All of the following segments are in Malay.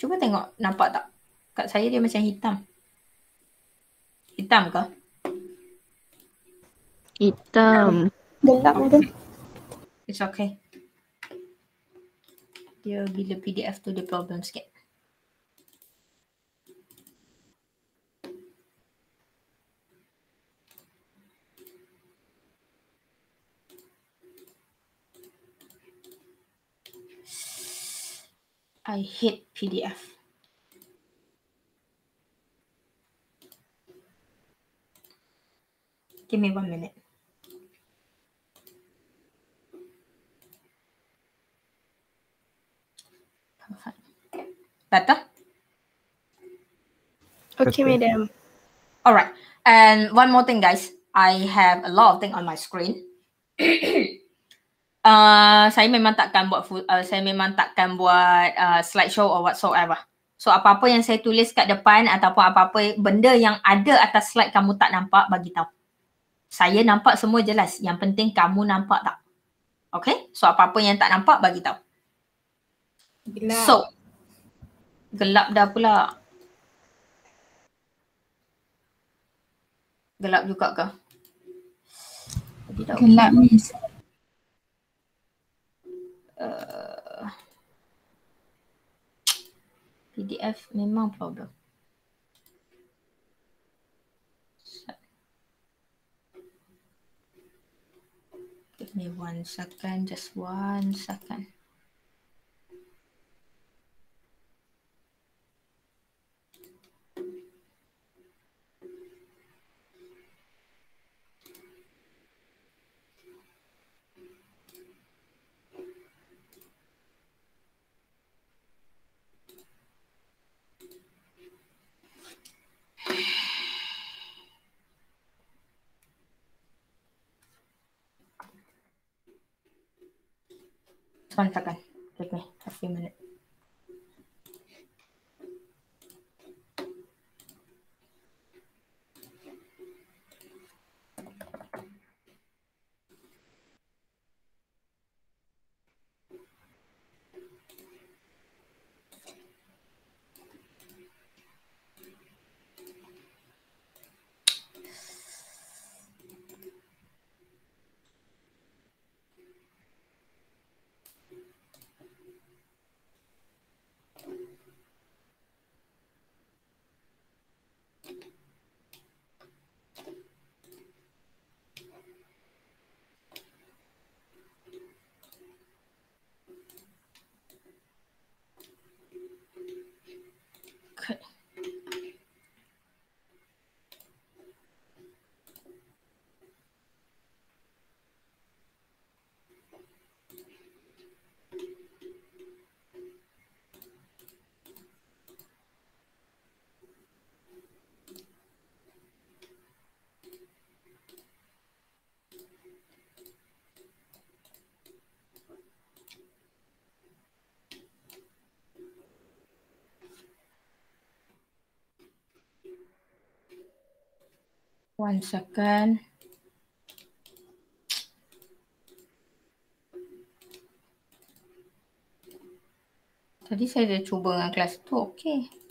Cuba tengok nampak tak? Kat saya dia macam hitam. Hitam ke? Hitam. Gelap ke? It's okay. Dia bila PDF tu dia problem sikit. I hate PDF. Give me one minute. Okay, Better? Okay, madam. All right. And one more thing, guys. I have a lot of things on my screen. uh, saya memang takkan buat full, uh, saya memang takkan buat uh, show or whatsoever. So apa-apa yang saya tulis kat depan ataupun apa-apa benda yang ada atas slide kamu tak nampak bagi tahu. Saya nampak semua jelas. Yang penting kamu nampak tak? Okay? So apa-apa yang tak nampak bagi tahu. Gelap. So gelap dah pula. Gelap juga ke? Gelap ni. Uh, PDF memang problem. Give me one second, just one second. one second. Give me a few minutes. One second. Tadi saya dah cuba dengan kelas tu, okey.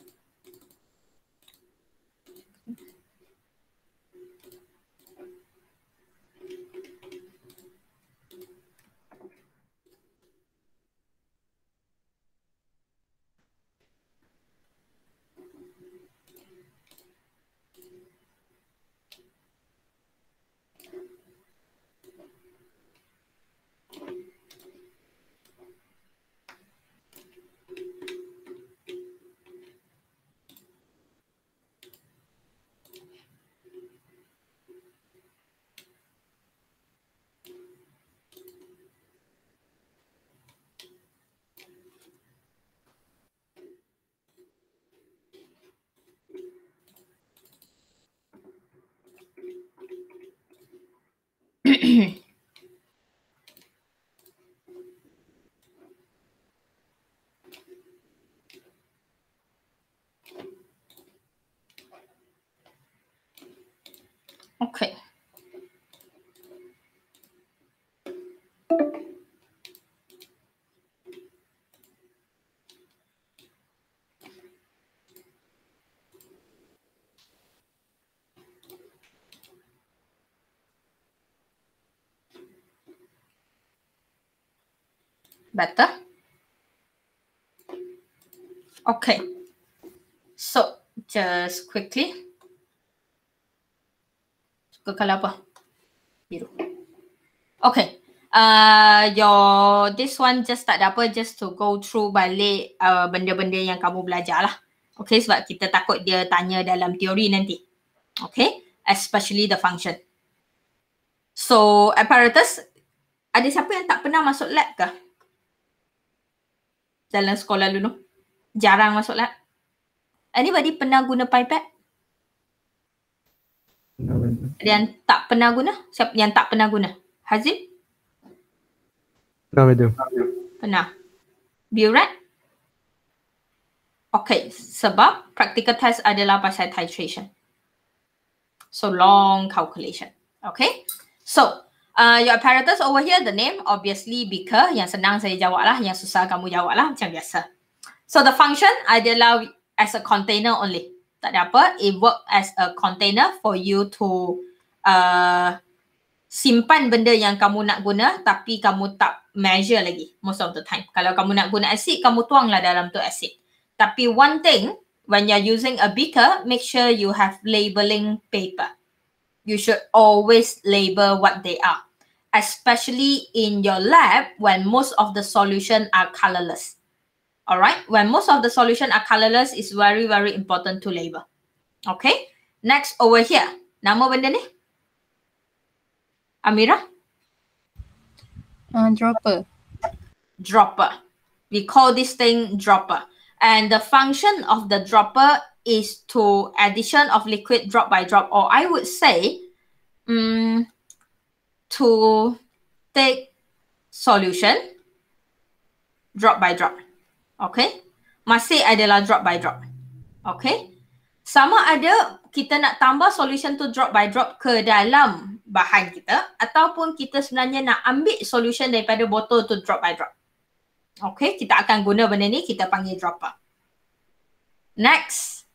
better. Okay, so just quickly. Suka kalau apa? Biru. Okay, uh, your this one just tak ada apa just to go through balik uh, benda-benda uh, yang kamu belajar lah. Okay, sebab kita takut dia tanya dalam teori nanti. Okay, especially the function. So, apparatus, ada siapa yang tak pernah masuk lab kah? dalam sekolah dulu. Jarang masuk lab. Anybody pernah guna pipet? Pernah yang tak pernah guna? Siap, yang tak pernah guna? Hazim? Pernah, madam. Pernah. Burat? Okay, sebab practical test adalah pasal titration. So long calculation. Okay, so uh, your apparatus over here, the name, obviously Bika, yang senang saya jawab lah, yang susah kamu jawab lah, macam biasa. So the function, I allow as a container only. Tak ada apa, it work as a container for you to uh, simpan benda yang kamu nak guna tapi kamu tak measure lagi most of the time. Kalau kamu nak guna acid, kamu tuanglah dalam tu acid. Tapi one thing, when you're using a beaker, make sure you have labeling paper. You should always label what they are. especially in your lab when most of the solution are colorless. All right, when most of the solution are colorless, it's very, very important to label. Okay, next over here. Nama benda ni? Amira? Uh, dropper. Dropper. We call this thing dropper. And the function of the dropper is to addition of liquid drop by drop, or I would say, um, to take solution drop by drop. Okay. Masih adalah drop by drop. Okay. Sama ada kita nak tambah solution tu drop by drop ke dalam bahan kita ataupun kita sebenarnya nak ambil solution daripada botol tu drop by drop. Okay, kita akan guna benda ni, kita panggil dropper. Next.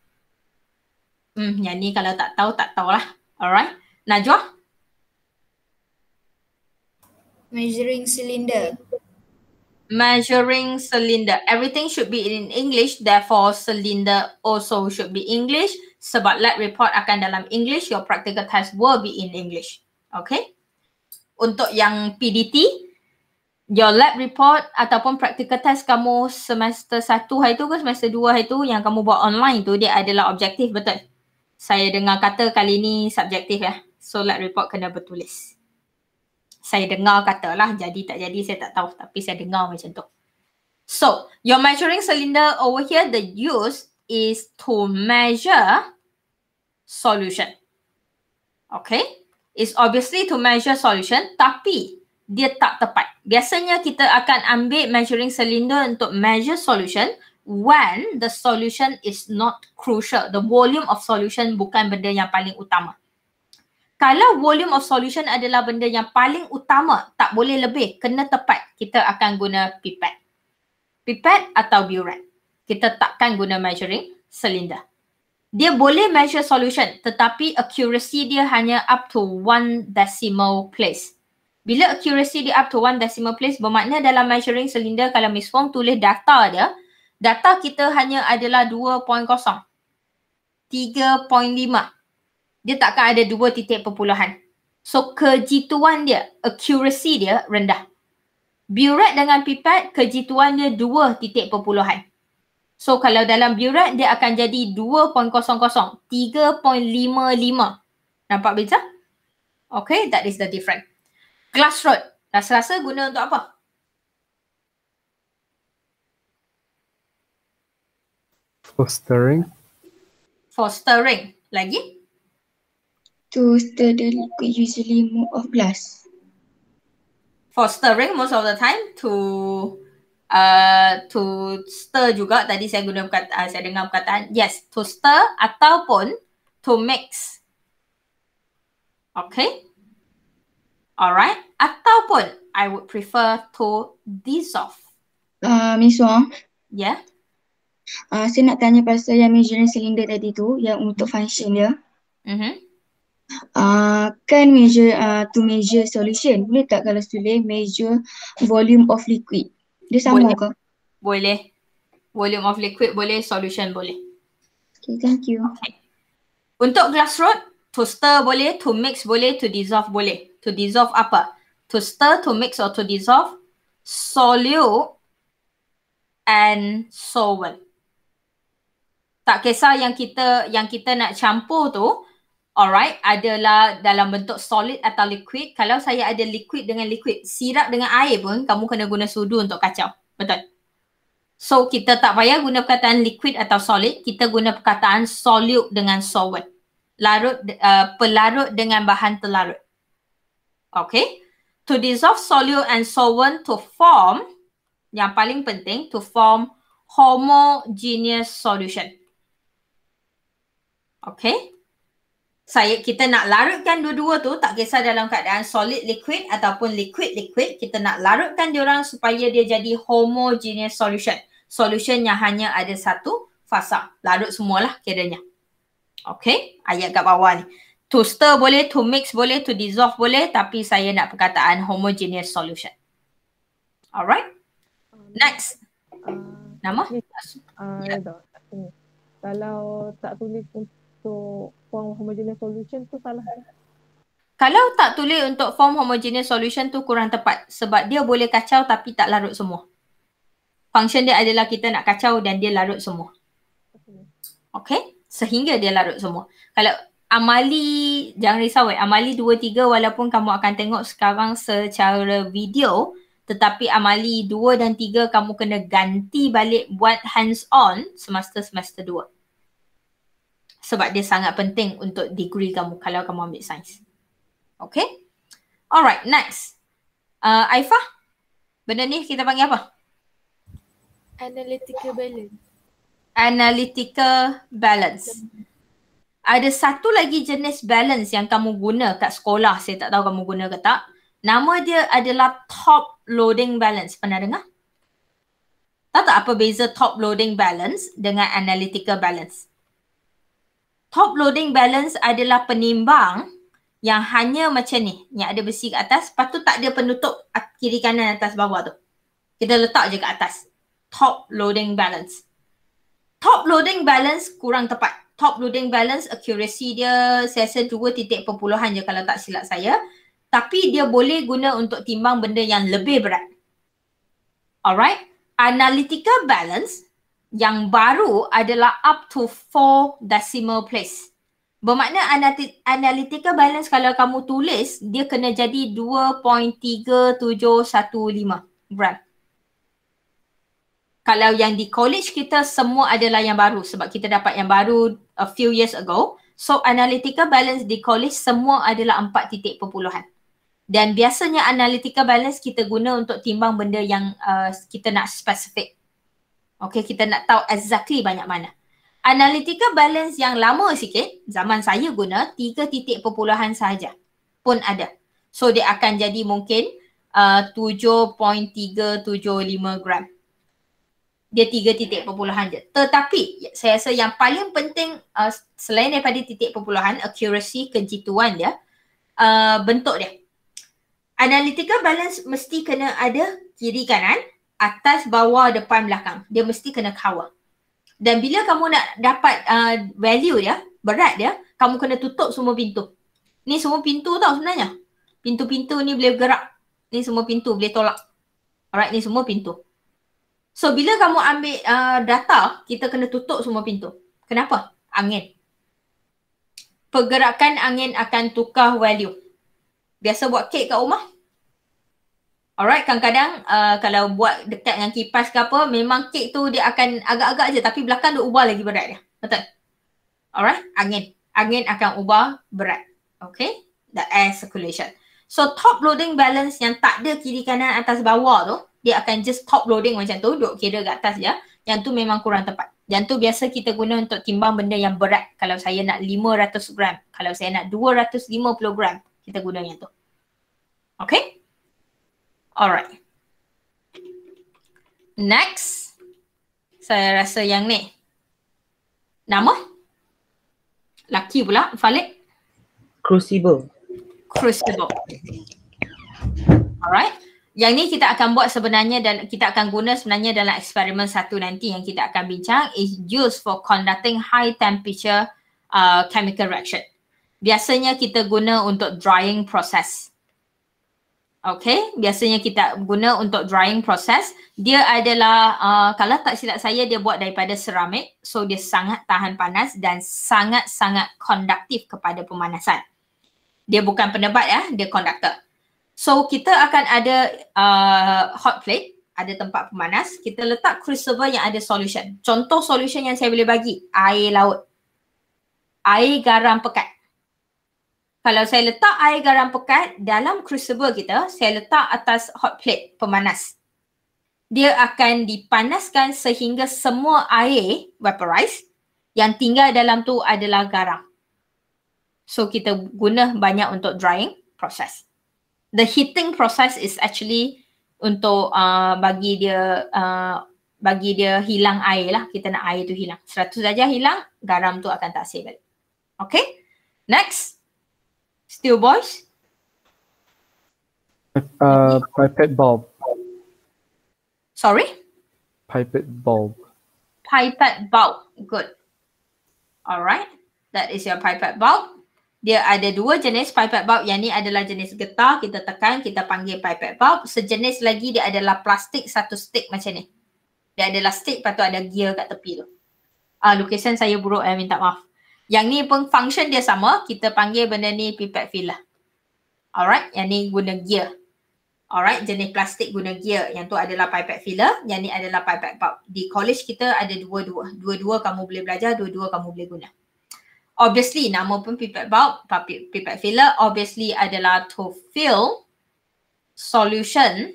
Hmm, yang ni kalau tak tahu, tak tahulah. Alright, Najwa? measuring cylinder. Measuring cylinder. Everything should be in English. Therefore, cylinder also should be English. Sebab lab report akan dalam English, your practical test will be in English. Okay? Untuk yang PDT, your lab report ataupun practical test kamu semester satu, hari tu ke semester dua hari tu yang kamu buat online tu dia adalah objektif betul? Saya dengar kata kali ni subjektif ya. So lab report kena bertulis saya dengar katalah jadi tak jadi saya tak tahu tapi saya dengar macam tu. So, your measuring cylinder over here the use is to measure solution. Okay? it's obviously to measure solution tapi dia tak tepat. Biasanya kita akan ambil measuring cylinder untuk measure solution when the solution is not crucial. The volume of solution bukan benda yang paling utama kalau volume of solution adalah benda yang paling utama tak boleh lebih kena tepat kita akan guna pipet pipet atau buret kita takkan guna measuring silinder dia boleh measure solution tetapi accuracy dia hanya up to one decimal place bila accuracy dia up to one decimal place bermakna dalam measuring silinder kalau Miss Wong tulis data dia data kita hanya adalah 2.0 3.5 dia takkan ada dua titik perpuluhan. So kejituan dia, accuracy dia rendah. Buret dengan pipet, kejituan dia dua titik perpuluhan. So kalau dalam buret, dia akan jadi 2.00, 3.55. Nampak beza? Okay, that is the different. Glass rod, rasa-rasa guna untuk apa? For stirring. For stirring to stir the liquid usually more of glass. For stirring most of the time to uh to stir juga tadi saya guna uh, saya dengar perkataan yes to stir ataupun to mix. Okay. Alright. Ataupun I would prefer to dissolve. Uh, Miss Wong. Yeah. Uh, saya nak tanya pasal yang measuring silinder tadi tu yang untuk function dia. Mm -hmm can ah, measure uh, to measure solution boleh tak kalau boleh measure volume of liquid dia sama boleh. ke boleh volume of liquid boleh solution boleh okay thank you okay. untuk glass rod to stir boleh to mix boleh to dissolve boleh to dissolve apa to stir to mix or to dissolve solute and solvent tak kisah yang kita yang kita nak campur tu Alright, adalah dalam bentuk solid atau liquid. Kalau saya ada liquid dengan liquid, sirap dengan air pun kamu kena guna sudu untuk kacau. Betul? So, kita tak payah guna perkataan liquid atau solid. Kita guna perkataan solute dengan solid. Larut, uh, pelarut dengan bahan terlarut. Okay. To dissolve solute and solvent to form, yang paling penting, to form homogeneous solution. Okay saya kita nak larutkan dua-dua tu tak kisah dalam keadaan solid liquid ataupun liquid liquid kita nak larutkan dia orang supaya dia jadi homogeneous solution. Solution yang hanya ada satu fasa. Larut semualah kiranya. Okay, ayat kat bawah ni. To stir boleh, to mix boleh, to dissolve boleh tapi saya nak perkataan homogeneous solution. Alright. Next. Ah, Nama? Uh, ah, yeah. Kalau tak tulis So form homogeneous solution tu salah Kalau tak tulis untuk form homogeneous solution tu kurang tepat Sebab dia boleh kacau tapi tak larut semua Function dia adalah kita nak kacau dan dia larut semua Okay, sehingga dia larut semua Kalau Amali, jangan risau eh. Amali 2, 3 walaupun kamu akan tengok sekarang secara video tetapi Amali dua dan tiga kamu kena ganti balik buat hands on semester semester 2 sebab dia sangat penting untuk degree kamu kalau kamu ambil sains. Okay? Alright, next. Uh, Aifah, benda ni kita panggil apa? Analytical balance. Analytical balance. Ada satu lagi jenis balance yang kamu guna kat sekolah. Saya tak tahu kamu guna ke tak. Nama dia adalah top loading balance. Pernah dengar? Tahu tak apa beza top loading balance dengan analytical balance? Tak top loading balance adalah penimbang yang hanya macam ni. Yang ada besi kat atas. Lepas tu tak ada penutup kiri kanan atas bawah tu. Kita letak je kat atas. Top loading balance. Top loading balance kurang tepat. Top loading balance accuracy dia saya rasa dua titik perpuluhan je kalau tak silap saya. Tapi dia boleh guna untuk timbang benda yang lebih berat. Alright. Analytical balance yang baru adalah up to four decimal place. Bermakna analit- analytical balance kalau kamu tulis dia kena jadi 2.3715 gram. Kalau yang di college kita semua adalah yang baru sebab kita dapat yang baru a few years ago. So analitika balance di college semua adalah empat titik perpuluhan. Dan biasanya analitika balance kita guna untuk timbang benda yang uh, kita nak specific. Okay, kita nak tahu exactly banyak mana. Analytical balance yang lama sikit, zaman saya guna tiga titik perpuluhan saja pun ada. So dia akan jadi mungkin uh, 7.375 gram. Dia tiga titik perpuluhan je. Tetapi saya rasa yang paling penting uh, selain daripada titik perpuluhan, accuracy, kejituan dia, uh, bentuk dia. Analytical balance mesti kena ada kiri kanan, atas, bawah, depan, belakang. Dia mesti kena kawal. Dan bila kamu nak dapat uh, value dia, berat dia, kamu kena tutup semua pintu. Ni semua pintu tau sebenarnya. Pintu-pintu ni boleh gerak. Ni semua pintu boleh tolak. Alright, ni semua pintu. So bila kamu ambil uh, data, kita kena tutup semua pintu. Kenapa? Angin. Pergerakan angin akan tukar value. Biasa buat kek kat rumah, Alright, kadang-kadang uh, kalau buat dekat dengan kipas ke apa, memang kek tu dia akan agak-agak je tapi belakang dia ubah lagi berat dia. Betul? Alright, angin. Angin akan ubah berat. Okay, the air circulation. So top loading balance yang tak ada kiri kanan atas bawah tu, dia akan just top loading macam tu, duduk kira kat atas je. Yang tu memang kurang tepat. Yang tu biasa kita guna untuk timbang benda yang berat. Kalau saya nak 500 gram, kalau saya nak 250 gram, kita guna yang tu. Okay? All right. Next. Saya rasa yang ni. Nama? Laki pula, Falik. Crucible. Crucible. Alright. Yang ni kita akan buat sebenarnya dan kita akan guna sebenarnya dalam eksperimen satu nanti yang kita akan bincang is used for conducting high temperature uh, chemical reaction. Biasanya kita guna untuk drying process okay biasanya kita guna untuk drying process dia adalah uh, kalau tak silap saya dia buat daripada ceramic so dia sangat tahan panas dan sangat-sangat konduktif kepada pemanasan dia bukan penebat ya dia konduktor so kita akan ada uh, hot plate ada tempat pemanas kita letak crucible yang ada solution contoh solution yang saya boleh bagi air laut air garam pekat kalau saya letak air garam pekat dalam crucible kita, saya letak atas hot plate pemanas. Dia akan dipanaskan sehingga semua air vaporize yang tinggal dalam tu adalah garam. So kita guna banyak untuk drying process. The heating process is actually untuk uh, bagi dia uh, bagi dia hilang air lah. Kita nak air tu hilang. 100 saja hilang, garam tu akan tak save balik. Okay. Next. Steel boys? Uh, pipette bulb. Sorry? Pipet bulb. Pipet bulb. Good. Alright. That is your pipet bulb. Dia ada dua jenis pipette bulb. Yang ni adalah jenis getah. Kita tekan, kita panggil pipette bulb. Sejenis lagi dia adalah plastik satu stick macam ni. Dia adalah stick lepas ada gear kat tepi tu. Ah location saya buruk, saya eh, minta maaf. Yang ni pun function dia sama, kita panggil benda ni pipet filler. Lah. Alright, yang ni guna gear. Alright, jenis plastik guna gear. Yang tu adalah pipet filler, yang ni adalah pipet pump. Di college kita ada dua-dua. Dua-dua kamu boleh belajar, dua-dua kamu boleh guna. Obviously, nama pun pipet pump, pipet filler obviously adalah to fill solution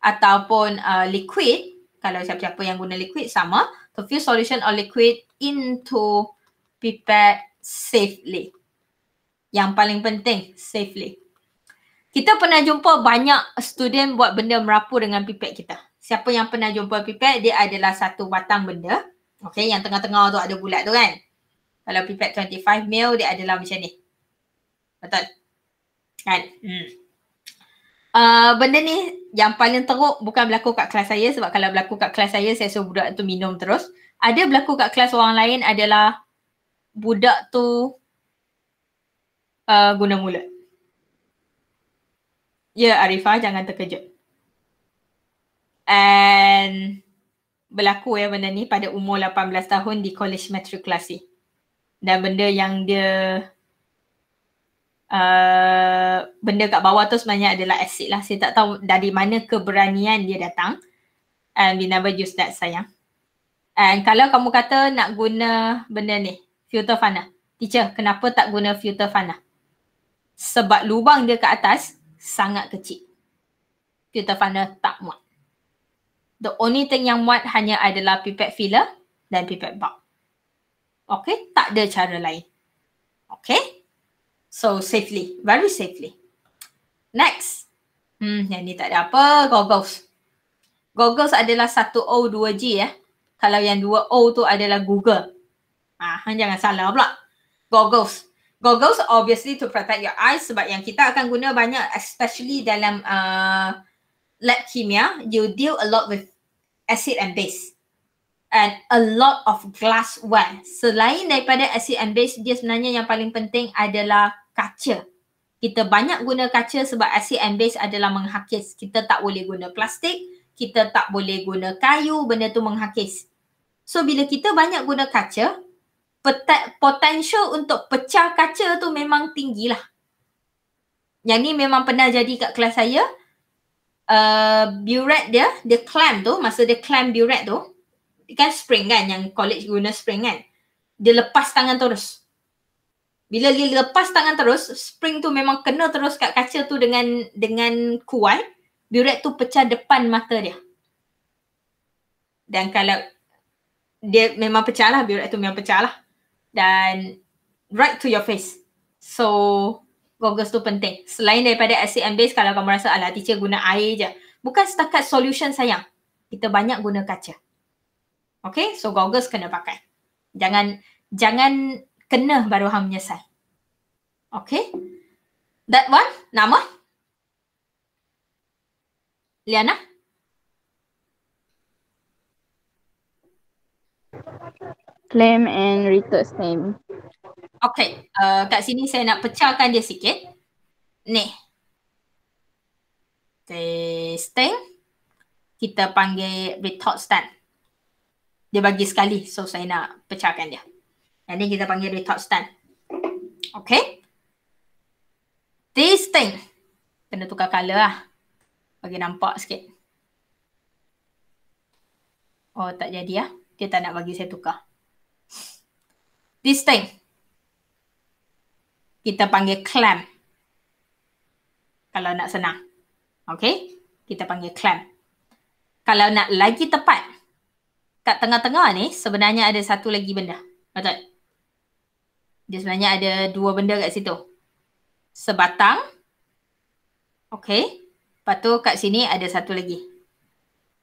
ataupun uh, liquid. Kalau siapa-siapa yang guna liquid sama, to fill solution or liquid into prepared safely. Yang paling penting, safely. Kita pernah jumpa banyak student buat benda merapu dengan pipet kita. Siapa yang pernah jumpa pipet, dia adalah satu batang benda. Okay, yang tengah-tengah tu ada bulat tu kan. Kalau pipet 25 mil, dia adalah macam ni. Betul? Kan? Hmm. Uh, benda ni yang paling teruk bukan berlaku kat kelas saya sebab kalau berlaku kat kelas saya, saya suruh budak tu minum terus. Ada berlaku kat kelas orang lain adalah budak tu uh, guna mulut. Ya yeah, Arifah jangan terkejut. And berlaku ya benda ni pada umur 18 tahun di college matriculasi. Dan benda yang dia uh, benda kat bawah tu sebenarnya adalah asid lah. Saya tak tahu dari mana keberanian dia datang. And we never use that sayang. And kalau kamu kata nak guna benda ni, filter fana. Lah. Teacher, kenapa tak guna filter fana? Lah? Sebab lubang dia ke atas sangat kecil. Filter fana tak muat. The only thing yang muat hanya adalah pipette filler dan pipette bulb. Okay, tak ada cara lain. Okay, so safely, very safely. Next, hmm, yang ni tak ada apa, goggles. Goggles adalah satu O, dua G ya. Kalau yang dua O tu adalah Google. Ah, jangan salah pula. Goggles. Goggles obviously to protect your eyes sebab yang kita akan guna banyak especially dalam uh, lab kimia, you deal a lot with acid and base. And a lot of glassware. Selain daripada acid and base, dia sebenarnya yang paling penting adalah kaca. Kita banyak guna kaca sebab acid and base adalah menghakis. Kita tak boleh guna plastik, kita tak boleh guna kayu, benda tu menghakis. So bila kita banyak guna kaca, petat, potential untuk pecah kaca tu memang tinggi lah. Yang ni memang pernah jadi kat kelas saya. Uh, burette dia, dia clamp tu, masa dia clamp burette tu, kan spring kan yang college guna spring kan. Dia lepas tangan terus. Bila dia lepas tangan terus, spring tu memang kena terus kat kaca tu dengan dengan kuat. Burette tu pecah depan mata dia. Dan kalau dia memang pecah lah, burette tu memang pecah lah dan right to your face. So goggles tu penting. Selain daripada acid and base kalau kamu rasa ala teacher guna air je. Bukan setakat solution sayang. Kita banyak guna kaca. Okay, so goggles kena pakai. Jangan jangan kena baru hang menyesal. Okay. That one, nama? Liana? Claim and retort claim. Okay, uh, kat sini saya nak pecahkan dia sikit. Ni. Testing. Kita panggil retort stand. Dia bagi sekali, so saya nak pecahkan dia. Yang ni kita panggil retort stand. Okay. Testing. Kena tukar colour lah. Bagi nampak sikit. Oh tak jadi lah. Dia tak nak bagi saya tukar. This thing. Kita panggil clamp. Kalau nak senang. Okay. Kita panggil clamp. Kalau nak lagi tepat. Kat tengah-tengah ni sebenarnya ada satu lagi benda. Betul? Dia sebenarnya ada dua benda kat situ. Sebatang. Okay. Lepas tu kat sini ada satu lagi.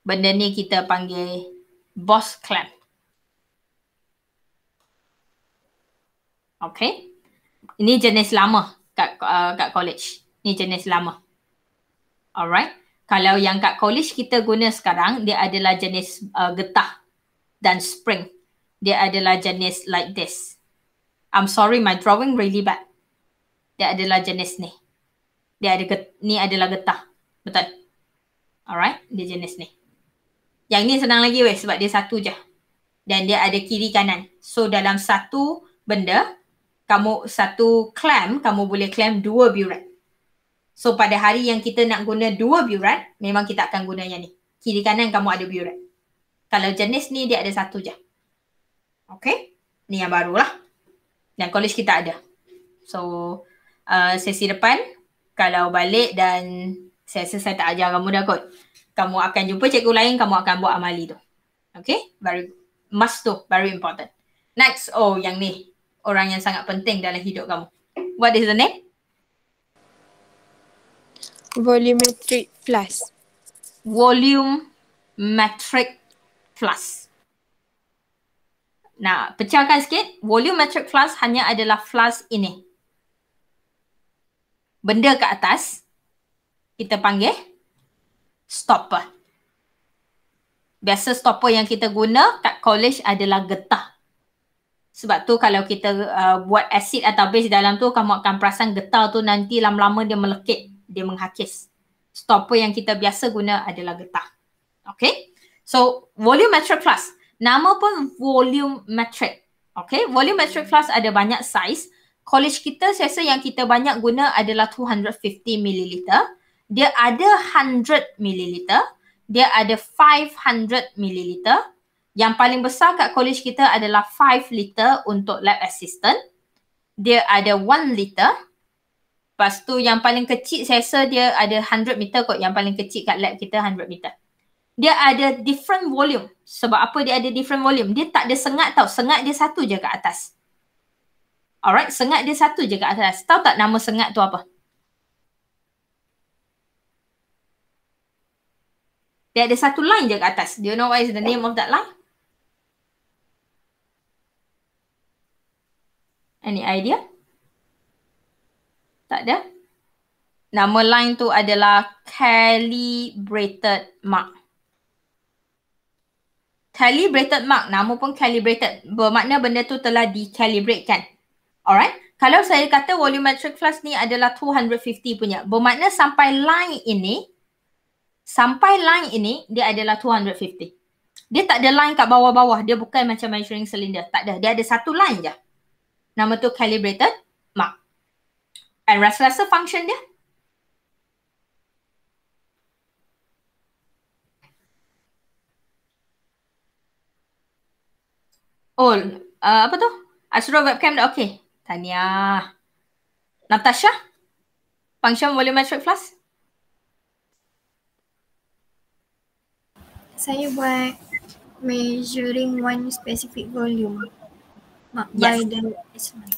Benda ni kita panggil boss clamp. Okay. Ini jenis lama kat uh, kat college. Ini jenis lama. Alright. Kalau yang kat college kita guna sekarang dia adalah jenis uh, getah dan spring. Dia adalah jenis like this. I'm sorry my drawing really bad. Dia adalah jenis ni. Dia ada get- ni adalah getah. Betul. Alright, dia jenis ni. Yang ni senang lagi weh sebab dia satu je. Dan dia ada kiri kanan. So dalam satu benda kamu satu clamp, kamu boleh clamp dua burette. So pada hari yang kita nak guna dua burette, memang kita akan guna yang ni. Kiri kanan kamu ada burette. Kalau jenis ni dia ada satu je. Okay. Ni yang baru lah. Yang college kita ada. So uh, sesi depan, kalau balik dan saya rasa saya tak ajar kamu dah kot. Kamu akan jumpa cikgu lain, kamu akan buat amali tu. Okay. Very, must tu. Very important. Next. Oh yang ni orang yang sangat penting dalam hidup kamu. What is the name? Volumetric plus. Volume metric plus. Nah, pecahkan sikit. Volume metric plus hanya adalah plus ini. Benda ke atas kita panggil stopper. Biasa stopper yang kita guna kat college adalah getah. Sebab tu kalau kita uh, buat asid atau base dalam tu kamu akan perasan getah tu nanti lama-lama dia melekit, dia menghakis. Stopper yang kita biasa guna adalah getah. Okay. So volumetric flask. Nama pun volumetric. Okay. Volumetric flask ada banyak size. College kita saya yang kita banyak guna adalah 250 ml. Dia ada 100 ml. Dia ada 500 ml. Yang paling besar kat college kita adalah 5 liter untuk lab assistant. Dia ada 1 liter. Lepas tu yang paling kecil saya rasa dia ada 100 meter kot yang paling kecil kat lab kita 100 meter. Dia ada different volume. Sebab apa dia ada different volume? Dia tak ada sengat tau. Sengat dia satu je kat atas. Alright, sengat dia satu je kat atas. Tahu tak nama sengat tu apa? Dia ada satu line je kat atas. Do you know what is the name of that line? Any idea? Tak ada? Nama line tu adalah calibrated mark. Calibrated mark, nama pun calibrated. Bermakna benda tu telah di Alright? Kalau saya kata volumetric flux ni adalah 250 punya. Bermakna sampai line ini, sampai line ini dia adalah 250. Dia tak ada line kat bawah-bawah. Dia bukan macam measuring cylinder. Tak ada. Dia ada satu line je. Nama tu calibrated mark. And rasa-rasa function dia? Oh, uh, apa tu? Asura webcam dah okay. Tanya. Natasha? Function volumetric flask. Saya buat measuring one specific volume by the assessment.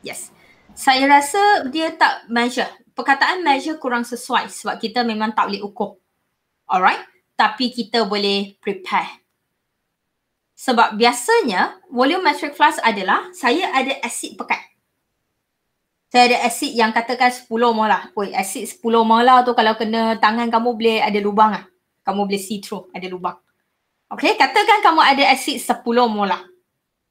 Yes. Saya rasa dia tak measure. Perkataan measure kurang sesuai sebab kita memang tak boleh ukur. Alright? Tapi kita boleh prepare. Sebab biasanya volumetric flux adalah saya ada asid pekat. Saya ada asid yang katakan 10 molar. Oi, asid 10 molar tu kalau kena tangan kamu boleh ada lubang ah. Kamu boleh see through ada lubang. Okay, katakan kamu ada asid 10 molar.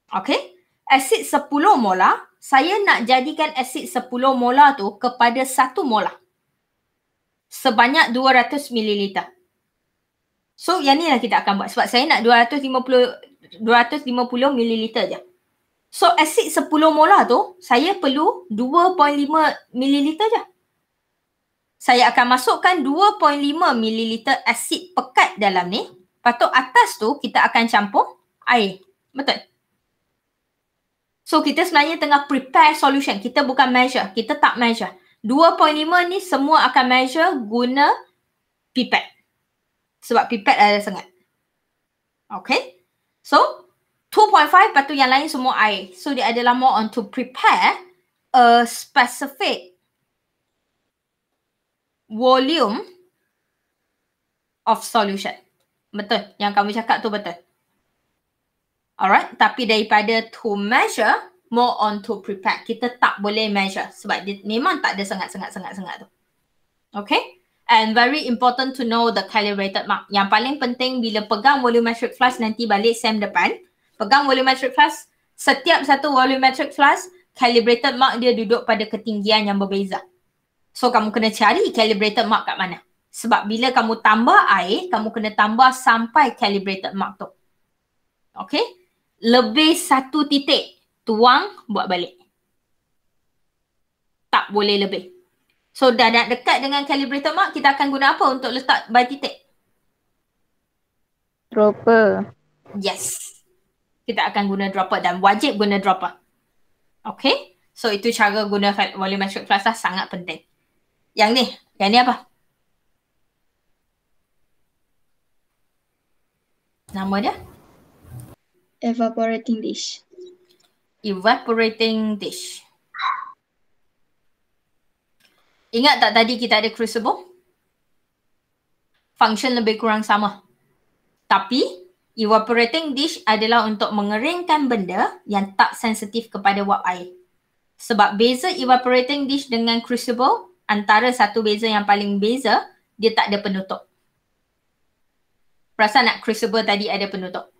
Okay. Asid 10 molar, saya nak jadikan asid 10 molar tu kepada 1 molar. Sebanyak 200 ml. So yang ni lah kita akan buat sebab saya nak 250 250 ml je. So asid 10 molar tu saya perlu 2.5 ml je. Saya akan masukkan 2.5 ml asid pekat dalam ni. Patut atas tu kita akan campur air. Betul? So kita sebenarnya tengah prepare solution. Kita bukan measure. Kita tak measure. 2.5 ni semua akan measure guna pipet. Sebab pipet ada sangat. Okay. So 2.5 lepas yang lain semua air. So dia adalah more on to prepare a specific volume of solution. Betul. Yang kamu cakap tu betul. Alright, tapi daripada to measure, more on to prepare. Kita tak boleh measure sebab dia memang tak ada sangat-sangat-sangat-sangat tu. Okay? And very important to know the calibrated mark. Yang paling penting bila pegang volumetric flask nanti balik SEM depan, pegang volumetric flask, setiap satu volumetric flask, calibrated mark dia duduk pada ketinggian yang berbeza. So kamu kena cari calibrated mark kat mana. Sebab bila kamu tambah air, kamu kena tambah sampai calibrated mark tu. Okay? lebih satu titik tuang buat balik. Tak boleh lebih. So dah, dah dekat dengan calibrator mark kita akan guna apa untuk letak by titik? Dropper. Yes. Kita akan guna dropper dan wajib guna dropper. Okay. So itu cara guna volumetric flux lah sangat penting. Yang ni, yang ni apa? Nama dia? evaporating dish. Evaporating dish. Ingat tak tadi kita ada crucible? Function lebih kurang sama. Tapi evaporating dish adalah untuk mengeringkan benda yang tak sensitif kepada wap air. Sebab beza evaporating dish dengan crucible antara satu beza yang paling beza dia tak ada penutup. Perasan nak crucible tadi ada penutup?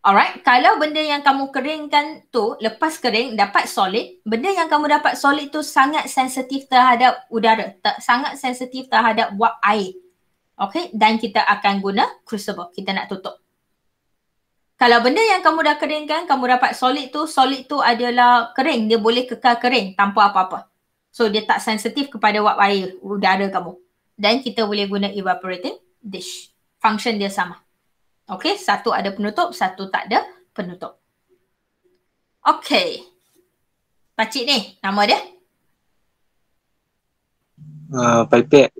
Alright, kalau benda yang kamu keringkan tu lepas kering dapat solid, benda yang kamu dapat solid tu sangat sensitif terhadap udara, ter- sangat sensitif terhadap buat air. Okay, dan kita akan guna crucible, kita nak tutup. Kalau benda yang kamu dah keringkan, kamu dapat solid tu, solid tu adalah kering, dia boleh kekal kering tanpa apa-apa. So dia tak sensitif kepada wap air udara kamu. Dan kita boleh guna evaporating dish. Function dia sama. Okay, satu ada penutup, satu tak ada penutup. Okay. Pakcik ni, nama dia? Uh, ah, Pipet.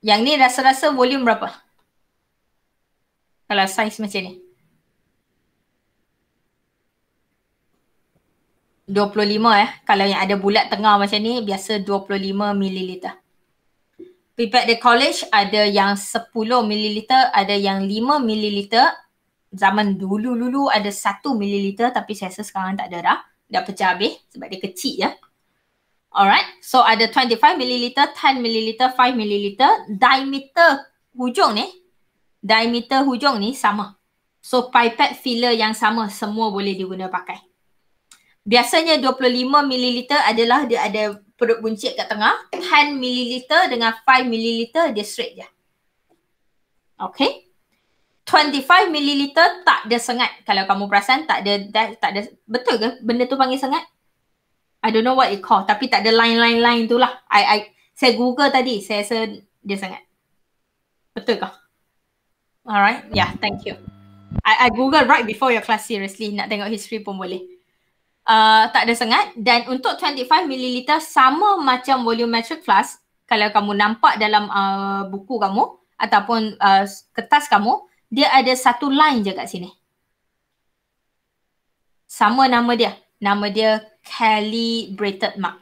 Yang ni rasa-rasa volume berapa? Kalau saiz macam ni. 25 eh. Kalau yang ada bulat tengah macam ni, biasa 25 mililiter pipet the college ada yang 10 ml, ada yang 5 ml. Zaman dulu-dulu ada 1 ml tapi saya rasa sekarang tak ada dah. Dah pecah habis sebab dia kecil ya. Alright, so ada 25 ml, 10 ml, 5 ml. Diameter hujung ni, diameter hujung ni sama. So pipet filler yang sama semua boleh diguna pakai. Biasanya 25 ml adalah dia ada perut buncit kat tengah 10 ml dengan 5 ml dia straight je. Okay. 25 ml tak ada sengat. Kalau kamu perasan tak ada tak ada betul ke benda tu panggil sengat? I don't know what it call tapi tak ada line-line-line tu lah. I, I, saya google tadi saya rasa dia sengat. Betul ke? Alright. Yeah, thank you. I, I google right before your class seriously. Nak tengok history pun boleh uh, tak ada sengat dan untuk 25ml sama macam volumetric flask kalau kamu nampak dalam uh, buku kamu ataupun uh, kertas kamu dia ada satu line je kat sini. Sama nama dia. Nama dia calibrated mark.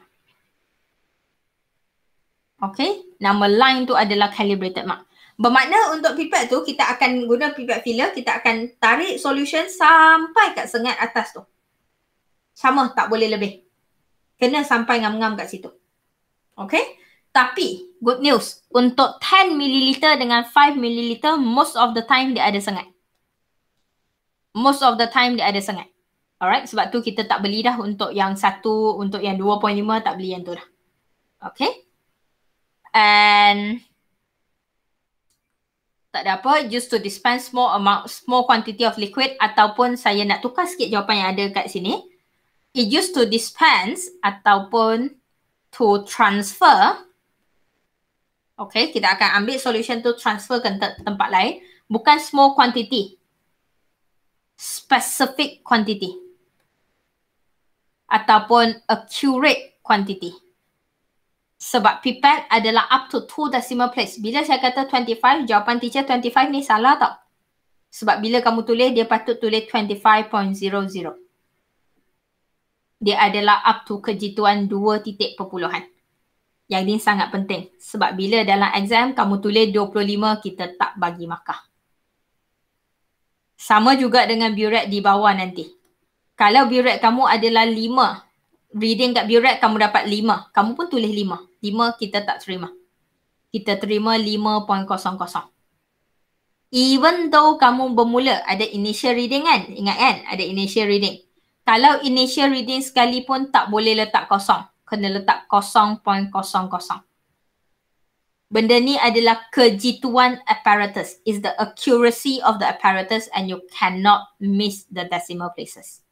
Okay. Nama line tu adalah calibrated mark. Bermakna untuk pipet tu kita akan guna pipet filler. Kita akan tarik solution sampai kat sengat atas tu. Sama tak boleh lebih. Kena sampai ngam-ngam kat situ. Okay. Tapi good news. Untuk 10ml dengan 5ml most of the time dia ada sengat. Most of the time dia ada sengat. Alright. Sebab tu kita tak beli dah untuk yang satu, untuk yang 2.5 tak beli yang tu dah. Okay. And tak ada apa, just to dispense small amount, small quantity of liquid ataupun saya nak tukar sikit jawapan yang ada kat sini it used to dispense ataupun to transfer. Okay, kita akan ambil solution to transfer ke tempat lain. Bukan small quantity. Specific quantity. Ataupun accurate quantity. Sebab pipet adalah up to two decimal place. Bila saya kata 25, jawapan teacher 25 ni salah tak? Sebab bila kamu tulis, dia patut tulis 25.00 dia adalah up to kejituan 2 titik perpuluhan. Yang ini sangat penting sebab bila dalam exam kamu tulis 25 kita tak bagi markah. Sama juga dengan buret di bawah nanti. Kalau buret kamu adalah 5, reading kat buret kamu dapat 5, kamu pun tulis 5. 5 kita tak terima. Kita terima 5.00. Even though kamu bermula ada initial reading kan? Ingat kan? Ada initial reading kalau initial reading sekali pun tak boleh letak kosong. Kena letak kosong point kosong kosong. Benda ni adalah kejituan apparatus. Is the accuracy of the apparatus and you cannot miss the decimal places.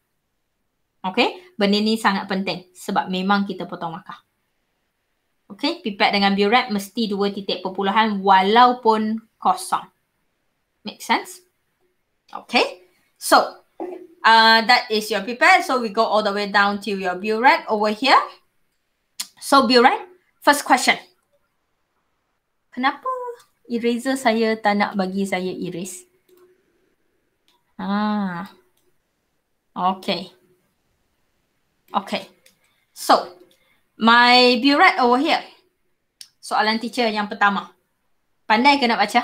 Okay, benda ni sangat penting sebab memang kita potong markah. Okay, pipet dengan burette mesti dua titik perpuluhan walaupun kosong. Make sense? Okay, so uh, that is your prepare. So we go all the way down to your bill over here. So bill first question. Kenapa eraser saya tak nak bagi saya iris? Ah, okay. Okay, so my bill over here. Soalan teacher yang pertama. Pandai ke nak Baca.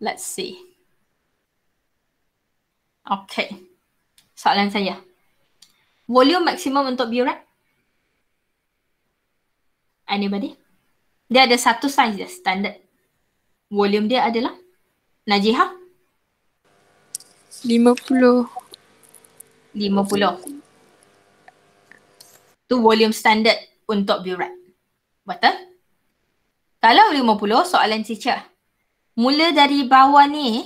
Let's see. Okay. Soalan saya. Volume maksimum untuk biuret? Anybody? Dia ada satu size dia standard. Volume dia adalah? Najihah? 50. 50. 50. Tu volume standard untuk biuret. Betul? Kalau lima puluh soalan cicah. Mula dari bawah ni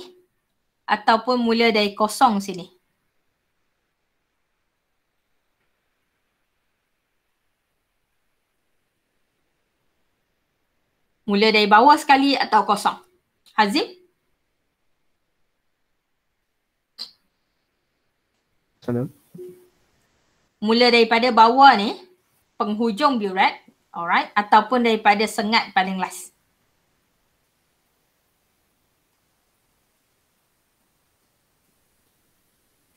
ataupun mula dari kosong sini. Mula dari bawah sekali atau kosong. Hazim? Salam. Mula daripada bawah ni, penghujung burette. Alright, ataupun daripada sengat paling last.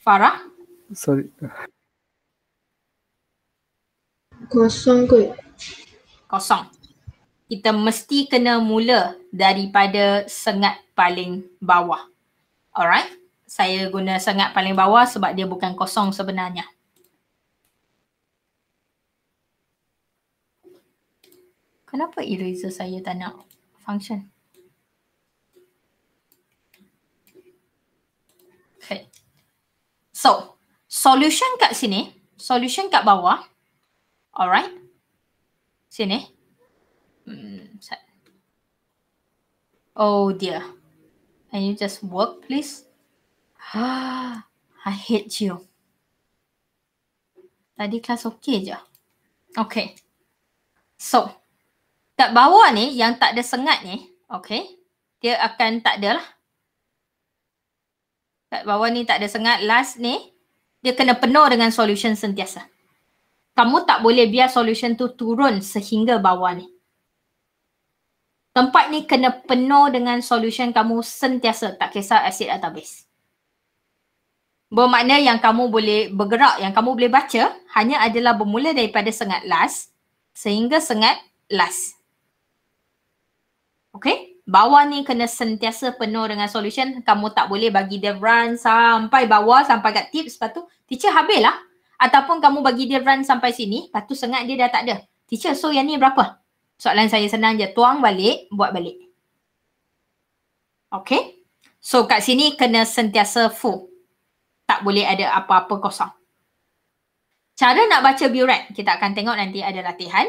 Farah? Sorry. Kosong kot. Kosong. Kita mesti kena mula daripada sengat paling bawah. Alright. Saya guna sengat paling bawah sebab dia bukan kosong sebenarnya. kenapa eraser saya tak nak function? Okay. So, solution kat sini, solution kat bawah. Alright. Sini. Hmm, oh dear. Can you just work please? Ah, I hate you. Tadi kelas okey je. Okay. So, kat bawah ni yang tak ada sengat ni okey dia akan tak ada lah kat bawah ni tak ada sengat last ni dia kena penuh dengan solution sentiasa kamu tak boleh biar solution tu turun sehingga bawah ni tempat ni kena penuh dengan solution kamu sentiasa tak kisah asid atau base Bermakna yang kamu boleh bergerak, yang kamu boleh baca hanya adalah bermula daripada sengat last sehingga sengat last. Okay, bawah ni kena sentiasa penuh dengan solution. Kamu tak boleh bagi dia run sampai bawah, sampai kat tips. Lepas tu, teacher habis lah. Ataupun kamu bagi dia run sampai sini, lepas tu sengat dia dah tak ada. Teacher, so yang ni berapa? Soalan saya senang je. Tuang balik, buat balik. Okay. So kat sini kena sentiasa full. Tak boleh ada apa-apa kosong. Cara nak baca burette, kita akan tengok nanti ada latihan.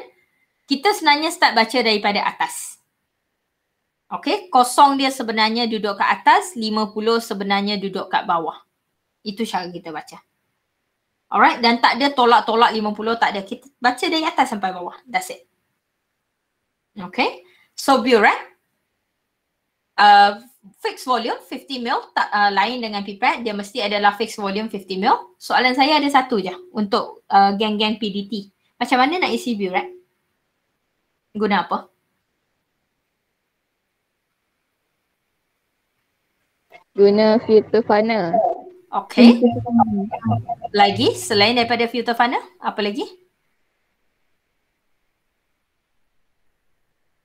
Kita sebenarnya start baca daripada atas. Okey kosong dia sebenarnya duduk kat atas, 50 sebenarnya duduk kat bawah. Itu cara kita baca. Alright, dan tak ada tolak-tolak 50, tak ada. Kita baca dari atas sampai bawah. That's it. Okay, so view right? Uh, fixed volume 50 mil tak, uh, lain dengan pipet dia mesti adalah fixed volume 50 mil soalan saya ada satu je untuk uh, geng-geng PDT macam mana nak isi view right? guna apa? guna filter funnel. Okay. Lagi selain daripada filter funnel, apa lagi?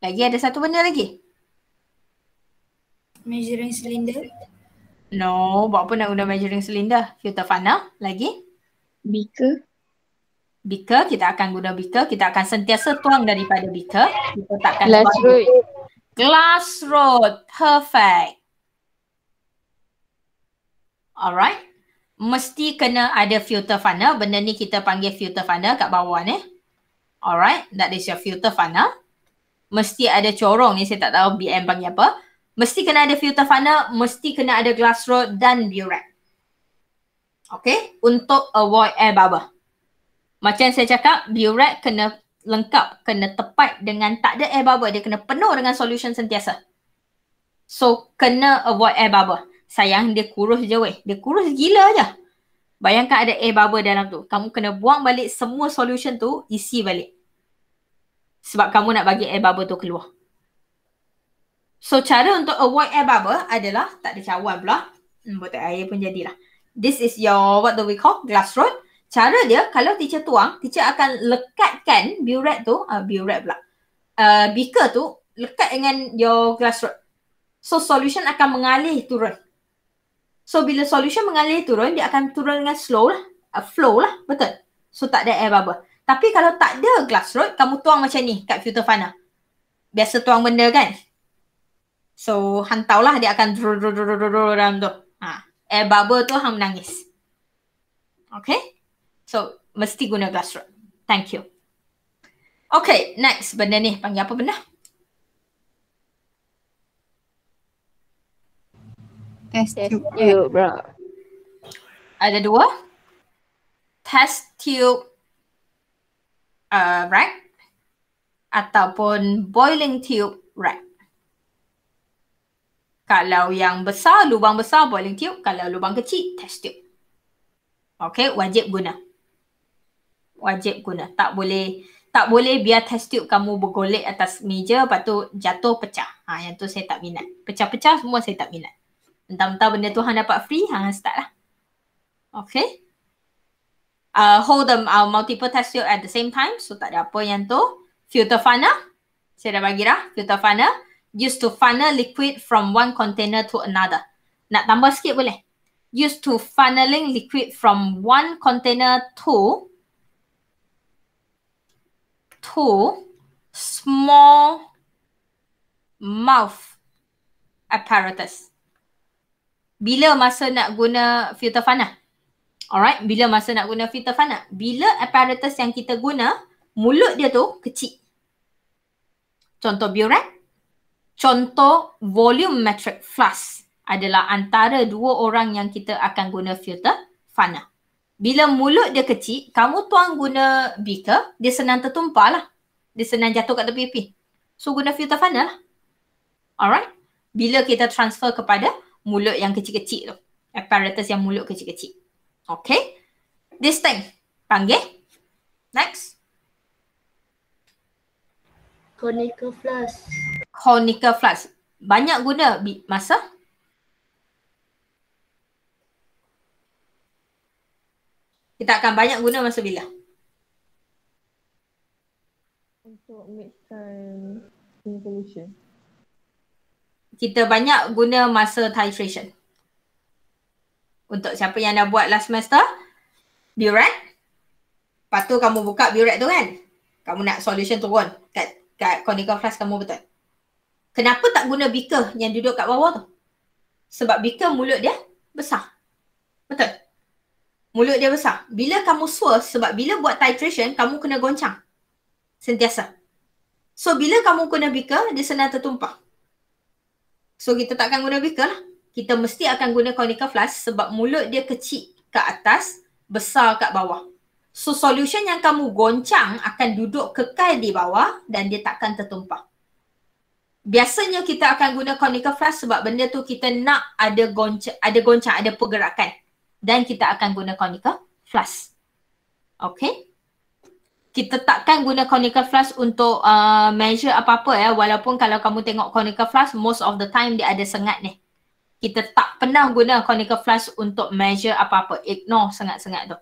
Lagi ada satu benda lagi? Measuring cylinder. No, buat apa nak guna measuring cylinder? Filter funnel. Lagi? Beaker. Beaker, kita akan guna beaker. Kita akan sentiasa tuang daripada beaker. Kita takkan Glass road. Glass road. Perfect. Alright. Mesti kena ada filter funnel. Benda ni kita panggil filter funnel kat bawah ni. Alright. That is your filter funnel. Mesti ada corong ni. Saya tak tahu BM panggil apa. Mesti kena ada filter funnel. Mesti kena ada glass rod dan burette. Okay. Untuk avoid air bubble. Macam saya cakap, burette kena lengkap, kena tepat dengan tak ada air bubble. Dia kena penuh dengan solution sentiasa. So, kena avoid air bubble sayang dia kurus je weh. Dia kurus gila je. Bayangkan ada air bubble dalam tu. Kamu kena buang balik semua solution tu, isi balik. Sebab kamu nak bagi air bubble tu keluar. So cara untuk avoid air bubble adalah, tak ada cawan pula. Hmm, botol air pun jadilah. This is your, what do we call, glass rod. Cara dia, kalau teacher tuang, teacher akan lekatkan buret tu, uh, ah, burette pula. Uh, beaker tu, lekat dengan your glass rod. So solution akan mengalih turun. So bila solution mengalir turun, dia akan turun dengan slow lah, uh, flow lah, betul? So tak ada air bubble. Tapi kalau tak ada glass rod, kamu tuang macam ni kat filter fan lah. Biasa tuang benda kan? So hantaulah dia akan drur drur drur drur dalam tu. Ha. Air bubble tu hang menangis. Okay? So mesti guna glass rod. Thank you. Okay, next benda ni panggil apa benda? Test tube. Ya, Ada dua. Test tube uh, rack ataupun boiling tube rack. Kalau yang besar, lubang besar, boiling tube. Kalau lubang kecil, test tube. Okay, wajib guna. Wajib guna. Tak boleh tak boleh biar test tube kamu bergolek atas meja lepas tu jatuh pecah. Ha, yang tu saya tak minat. Pecah-pecah semua saya tak minat. Entah-entah benda tu hang dapat free, hang start lah. Okay. Uh, hold them uh, multiple test field at the same time. So tak ada apa yang tu. Filter funnel. Saya dah bagi dah. Filter funnel. Used to funnel liquid from one container to another. Nak tambah sikit boleh? Used to funneling liquid from one container to to small mouth apparatus bila masa nak guna filter fana, Alright, bila masa nak guna filter fana, Bila apparatus yang kita guna, mulut dia tu kecil. Contoh burette. Contoh volumetric flask adalah antara dua orang yang kita akan guna filter fana. Bila mulut dia kecil, kamu tuang guna beaker, dia senang tertumpah lah. Dia senang jatuh kat tepi pipi. So guna filter fana, lah. Alright. Bila kita transfer kepada mulut yang kecil-kecil tu. Apparatus yang mulut kecil-kecil. Okay. This thing. Panggil. Next. Conical flux. Conical flux. Banyak guna masa? Kita akan banyak guna masa bila? Untuk make time evolution kita banyak guna masa titration. Untuk siapa yang dah buat last semester, burette. Lepas tu kamu buka burette tu kan. Kamu nak solution turun kat, kat conical flask kamu betul. Kenapa tak guna beaker yang duduk kat bawah tu? Sebab beaker mulut dia besar. Betul? Mulut dia besar. Bila kamu swirl, sebab bila buat titration, kamu kena goncang. Sentiasa. So bila kamu kena beaker, dia senang tertumpah. So kita tak guna beaker lah. Kita mesti akan guna conical flask sebab mulut dia kecil ke atas, besar kat bawah. So solution yang kamu goncang akan duduk kekal di bawah dan dia takkan tertumpah. Biasanya kita akan guna conical flask sebab benda tu kita nak ada goncang, ada goncang, ada pergerakan. Dan kita akan guna conical flask. Okay? kita takkan guna conical flask untuk uh, measure apa-apa ya walaupun kalau kamu tengok conical flask most of the time dia ada sengat ni kita tak pernah guna conical flask untuk measure apa-apa ignore sengat-sengat tu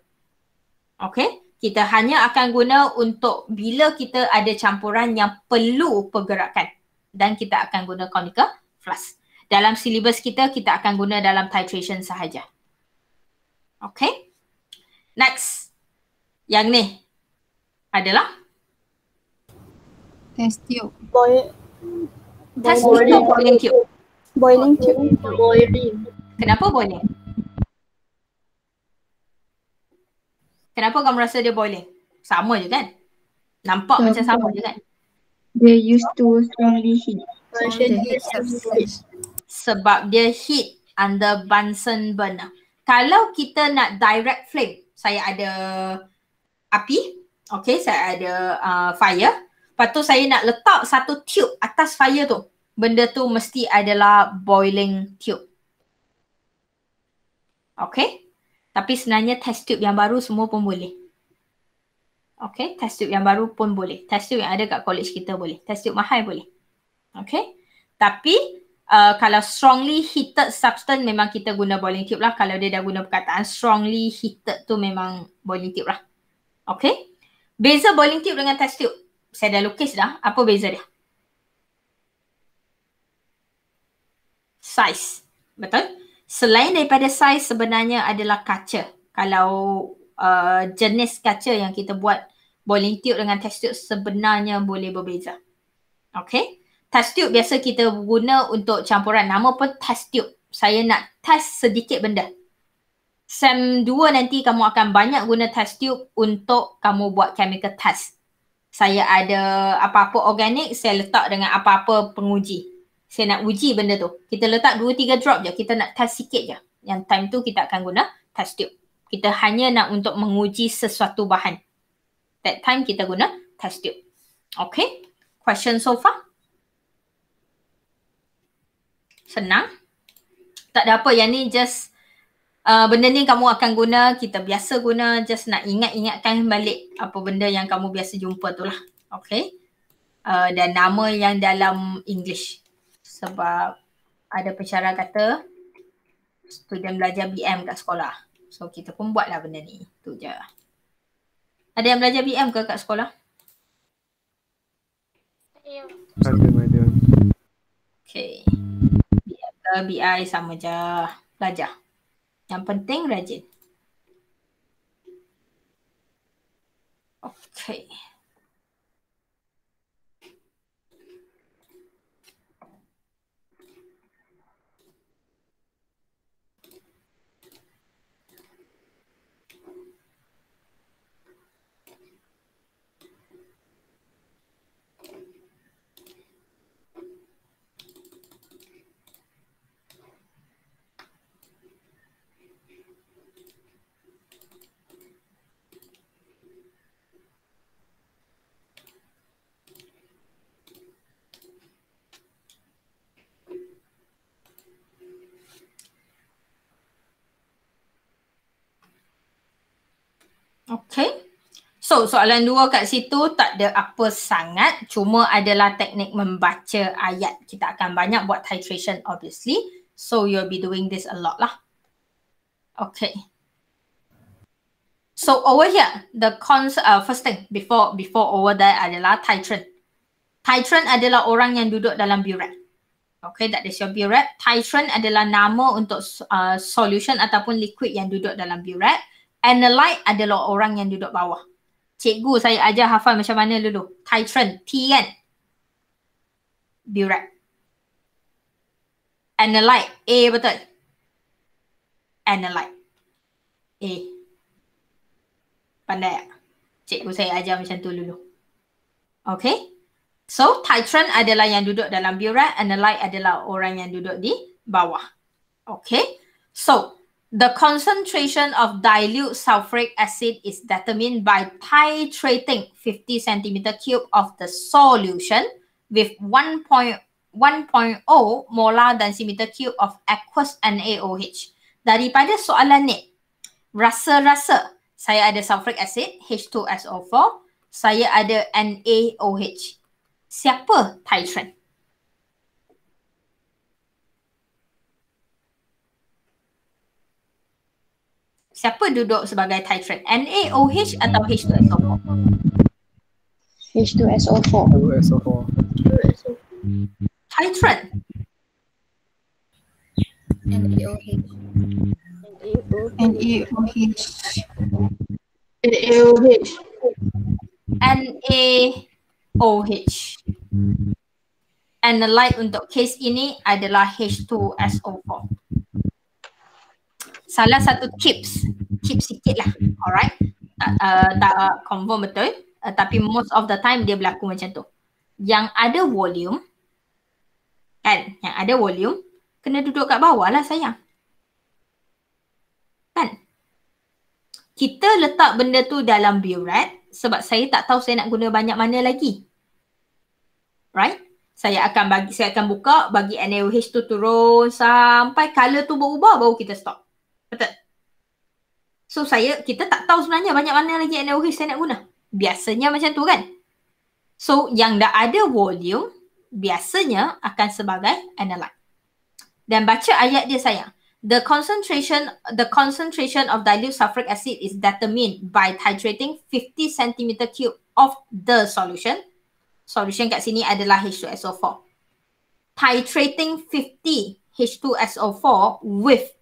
okay kita hanya akan guna untuk bila kita ada campuran yang perlu pergerakan dan kita akan guna conical flask dalam silibus kita kita akan guna dalam titration sahaja okay next yang ni adalah test tube. Boy, test boiling. tube boiling tube. Boiling tube. Boiling. Kenapa boiling? Kenapa kamu rasa dia boiling? Sama je kan? Nampak so, macam sama je kan? They used to strongly heat. Sebab dia heat under Bunsen burner. Kalau kita nak direct flame, saya ada api, Okay, saya ada uh, fire. Lepas tu saya nak letak satu tube atas fire tu. Benda tu mesti adalah boiling tube. Okay. Tapi sebenarnya test tube yang baru semua pun boleh. Okay, test tube yang baru pun boleh. Test tube yang ada kat college kita boleh. Test tube mahal boleh. Okay. Tapi uh, kalau strongly heated substance memang kita guna boiling tube lah. Kalau dia dah guna perkataan strongly heated tu memang boiling tube lah. Okay. Beza bowling tube dengan test tube. Saya dah lukis dah. Apa beza dia? Size. Betul? Selain daripada size sebenarnya adalah kaca. Kalau uh, jenis kaca yang kita buat bowling tube dengan test tube sebenarnya boleh berbeza. Okay. Test tube biasa kita guna untuk campuran. Nama pun test tube. Saya nak test sedikit benda. SEM 2 nanti kamu akan banyak guna test tube untuk kamu buat chemical test. Saya ada apa-apa organik, saya letak dengan apa-apa penguji. Saya nak uji benda tu. Kita letak 2-3 drop je. Kita nak test sikit je. Yang time tu kita akan guna test tube. Kita hanya nak untuk menguji sesuatu bahan. That time kita guna test tube. Okay. Question so far? Senang? Tak ada apa. Yang ni just uh, benda ni kamu akan guna, kita biasa guna just nak ingat-ingatkan balik apa benda yang kamu biasa jumpa tu lah. Okay. Uh, dan nama yang dalam English. Sebab ada pencara kata student belajar BM kat sekolah. So kita pun buatlah benda ni. Tu je. Ada yang belajar BM ke kat sekolah? Ada, Okay. BM BI sama je. Belajar. Yang penting rajin. Okay. So soalan dua kat situ tak ada apa sangat cuma adalah teknik membaca ayat. Kita akan banyak buat titration obviously. So you'll be doing this a lot lah. Okay. So over here, the cons, uh, first thing before before over there adalah titran. Titran adalah orang yang duduk dalam buret. Okay, that is your buret. Titran adalah nama untuk uh, solution ataupun liquid yang duduk dalam buret. Analyte adalah orang yang duduk bawah cikgu saya ajar hafal macam mana dulu. Titran, T kan? Burette. Analyte, A betul. Analyte. A. Pandai tak? Cikgu saya ajar macam tu dulu. Okay. So, titran adalah yang duduk dalam burette. Analyte adalah orang yang duduk di bawah. Okay. So, the concentration of dilute sulfuric acid is determined by titrating 50 centimeter cube of the solution with 1.0 molar densimeter cube of aqueous NaOH. Daripada soalan ni, rasa-rasa saya ada sulfuric acid H2SO4, saya ada NaOH. Siapa titrate? siapa duduk sebagai titrat? Naoh atau H2SO4? H2SO4. H2SO4. Titrat. NAOH. NAOH. NAOH. NAOH. And the light untuk case ini adalah H2SO4 salah satu tips tips sikit lah alright ah, ah, tak, uh, tak uh, confirm betul uh, tapi most of the time dia berlaku macam tu yang ada volume kan yang ada volume kena duduk kat bawah lah sayang kan kita letak benda tu dalam biuret sebab saya tak tahu saya nak guna banyak mana lagi right saya akan bagi saya akan buka bagi NaOH tu turun sampai color tu berubah baru kita stop Betul. So saya, kita tak tahu sebenarnya banyak mana lagi NLP saya nak guna. Biasanya macam tu kan? So yang dah ada volume, biasanya akan sebagai analyte. Dan baca ayat dia sayang. The concentration the concentration of dilute sulfuric acid is determined by titrating 50 cm cube of the solution. Solution kat sini adalah H2SO4. Titrating 50 H2SO4 with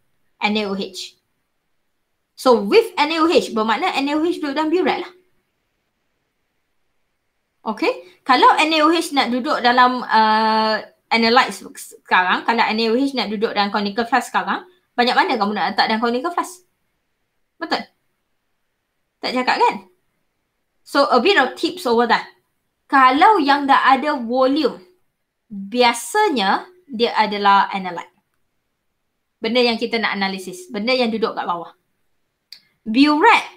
NaOH. So with NaOH bermakna NaOH duduk dalam burette lah. Okay. Kalau NaOH nak duduk dalam uh, analyze sekarang, kalau NaOH nak duduk dalam conical flask sekarang, banyak mana kamu nak letak dalam conical flask? Betul? Tak cakap kan? So a bit of tips over that. Kalau yang dah ada volume, biasanya dia adalah analyze benda yang kita nak analisis, benda yang duduk kat bawah. Burette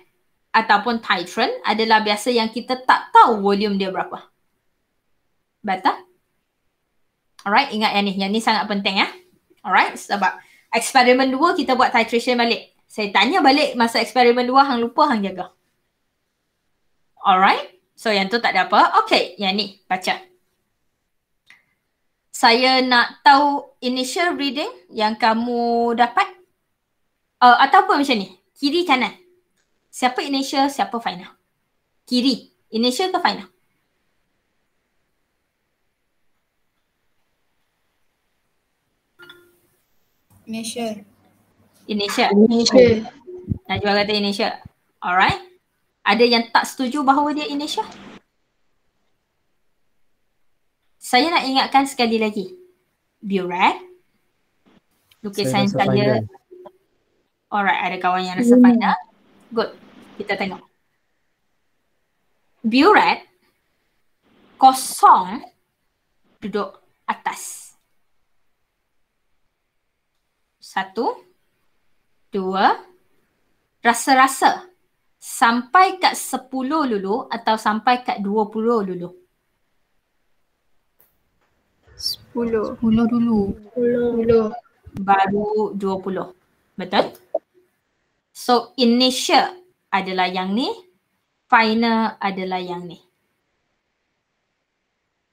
ataupun titran adalah biasa yang kita tak tahu volume dia berapa. Betul? Alright, ingat yang ni. Yang ni sangat penting ya. Alright, sebab eksperimen dua kita buat titration balik. Saya tanya balik masa eksperimen dua, hang lupa, hang jaga. Alright, so yang tu tak ada apa. Okay, yang ni baca saya nak tahu initial reading yang kamu dapat uh, ataupun macam ni kiri kanan siapa initial siapa final kiri initial ke final Initial. Initial. Initial. Najwa kata initial. Alright. Ada yang tak setuju bahawa dia initial? saya nak ingatkan sekali lagi. Burek. Lukisan saya. Alright, ada kawan yang hmm. rasa final. Mm. Good. Kita tengok. Burek kosong duduk atas. Satu, dua, rasa-rasa sampai kat sepuluh dulu atau sampai kat dua puluh dulu. Sepuluh. Sepuluh dulu. Sepuluh. Baru dua puluh. Betul? So initial adalah yang ni. Final adalah yang ni.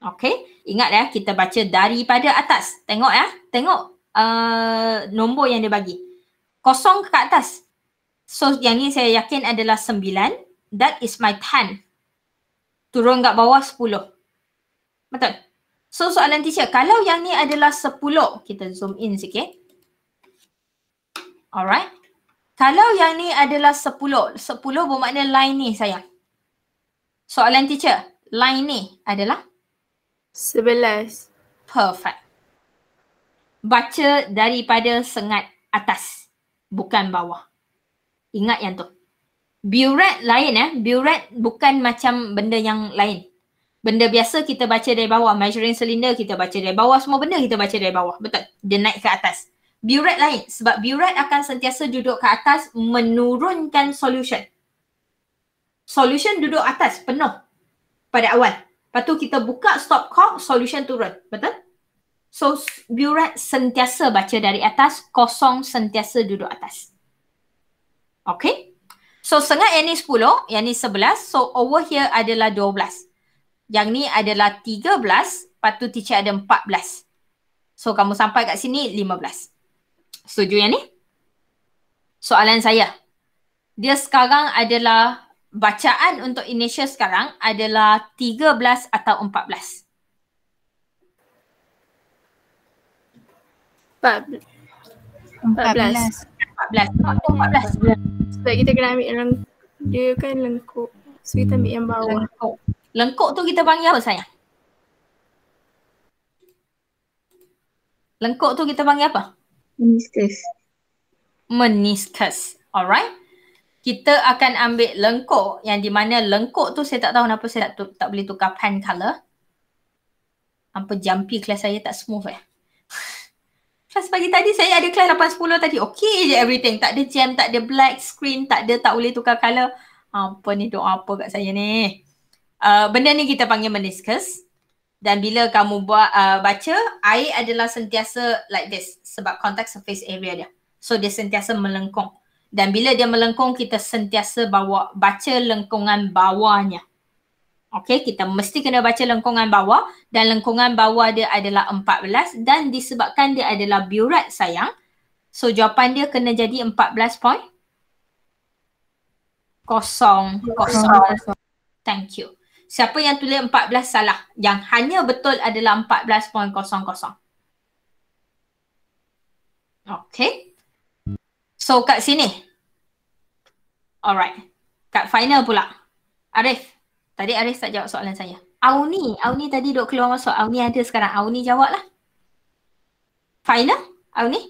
Okay. Ingat ya kita baca daripada atas. Tengok ya. Tengok uh, nombor yang dia bagi. Kosong ke atas. So yang ni saya yakin adalah sembilan. That is my ten. Turun kat bawah sepuluh. Betul? So soalan teacher, kalau yang ni adalah 10, kita zoom in sikit. Alright. Kalau yang ni adalah 10, 10 bermakna line ni sayang. Soalan teacher, line ni adalah? 11. Perfect. Baca daripada sengat atas, bukan bawah. Ingat yang tu. Buret lain eh, buret bukan macam benda yang lain benda biasa kita baca dari bawah measuring cylinder kita baca dari bawah semua benda kita baca dari bawah betul dia naik ke atas burette lain sebab burette akan sentiasa duduk ke atas menurunkan solution solution duduk atas penuh pada awal lepas tu kita buka stop cock solution turun betul so burette sentiasa baca dari atas kosong sentiasa duduk atas okay So sengat yang ni 10, yang ni 11. So over here adalah 12. Yang ni adalah 13, lepas tu teacher ada 14. So kamu sampai kat sini 15. Setuju yang ni? Soalan saya. Dia sekarang adalah bacaan untuk initial sekarang adalah 13 atau 14? 14. Empat belas. Empat belas. Sebab kita kena ambil yang dia kan lengkuk. So kita ambil yang bawah. Lengkuk. Lengkuk tu kita panggil apa sayang? Lengkuk tu kita panggil apa? Meniscus. Meniscus. Alright. Kita akan ambil lengkuk yang di mana lengkuk tu saya tak tahu kenapa saya tak, tak boleh tukar pen colour. Apa jampi kelas saya tak smooth eh. Kelas pagi tadi saya ada kelas 8.10 tadi. Okay je everything. Tak ada jam, tak ada black screen, tak ada tak boleh tukar colour. Apa ni doa apa kat saya ni uh, benda ni kita panggil meniscus dan bila kamu buat uh, baca air adalah sentiasa like this sebab kontak surface area dia so dia sentiasa melengkung dan bila dia melengkung kita sentiasa bawa baca lengkungan bawahnya Okay, kita mesti kena baca lengkungan bawah dan lengkungan bawah dia adalah 14 dan disebabkan dia adalah burat sayang. So jawapan dia kena jadi 14 point. Kosong, kosong. Thank you siapa yang tulis 14 salah yang hanya betul adalah 14.00 okay so kat sini alright kat final pula Arif tadi Arif tak jawab soalan saya Auni Auni tadi duk keluar masuk Auni ada sekarang Auni jawablah final Auni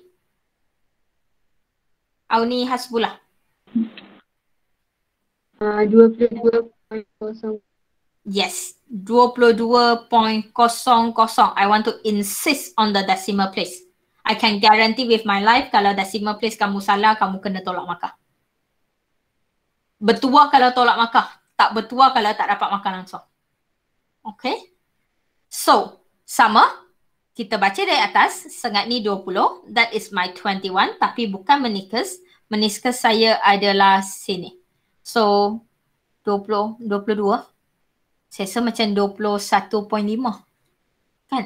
Auni khas Hasbullah ah, uh, 22.00 Yes, 22.00. I want to insist on the decimal place. I can guarantee with my life kalau decimal place kamu salah, kamu kena tolak maka Bertuah kalau tolak maka Tak bertuah kalau tak dapat maka langsung. Okay. So, sama. Kita baca dari atas. Sengat ni 20. That is my 21. Tapi bukan meniscus. Meniscus saya adalah sini. So, 20, 22. Saya rasa macam 21.5. Kan?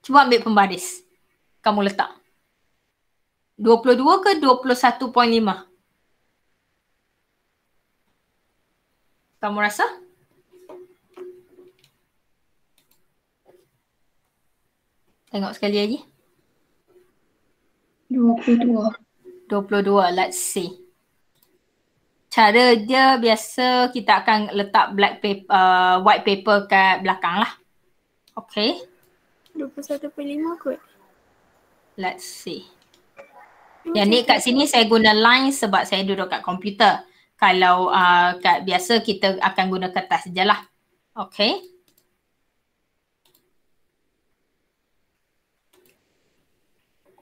Cuba ambil pembaris. Kamu letak. 22 ke 21.5? Kamu rasa? Tengok sekali lagi. 22. 22. Let's see cara dia biasa kita akan letak black paper uh, white paper kat belakang lah. Okay. 21.5 kot. Let's see. Okay. Yang ni kat sini saya guna line sebab saya duduk kat komputer. Kalau uh, kat biasa kita akan guna kertas je lah. Okay.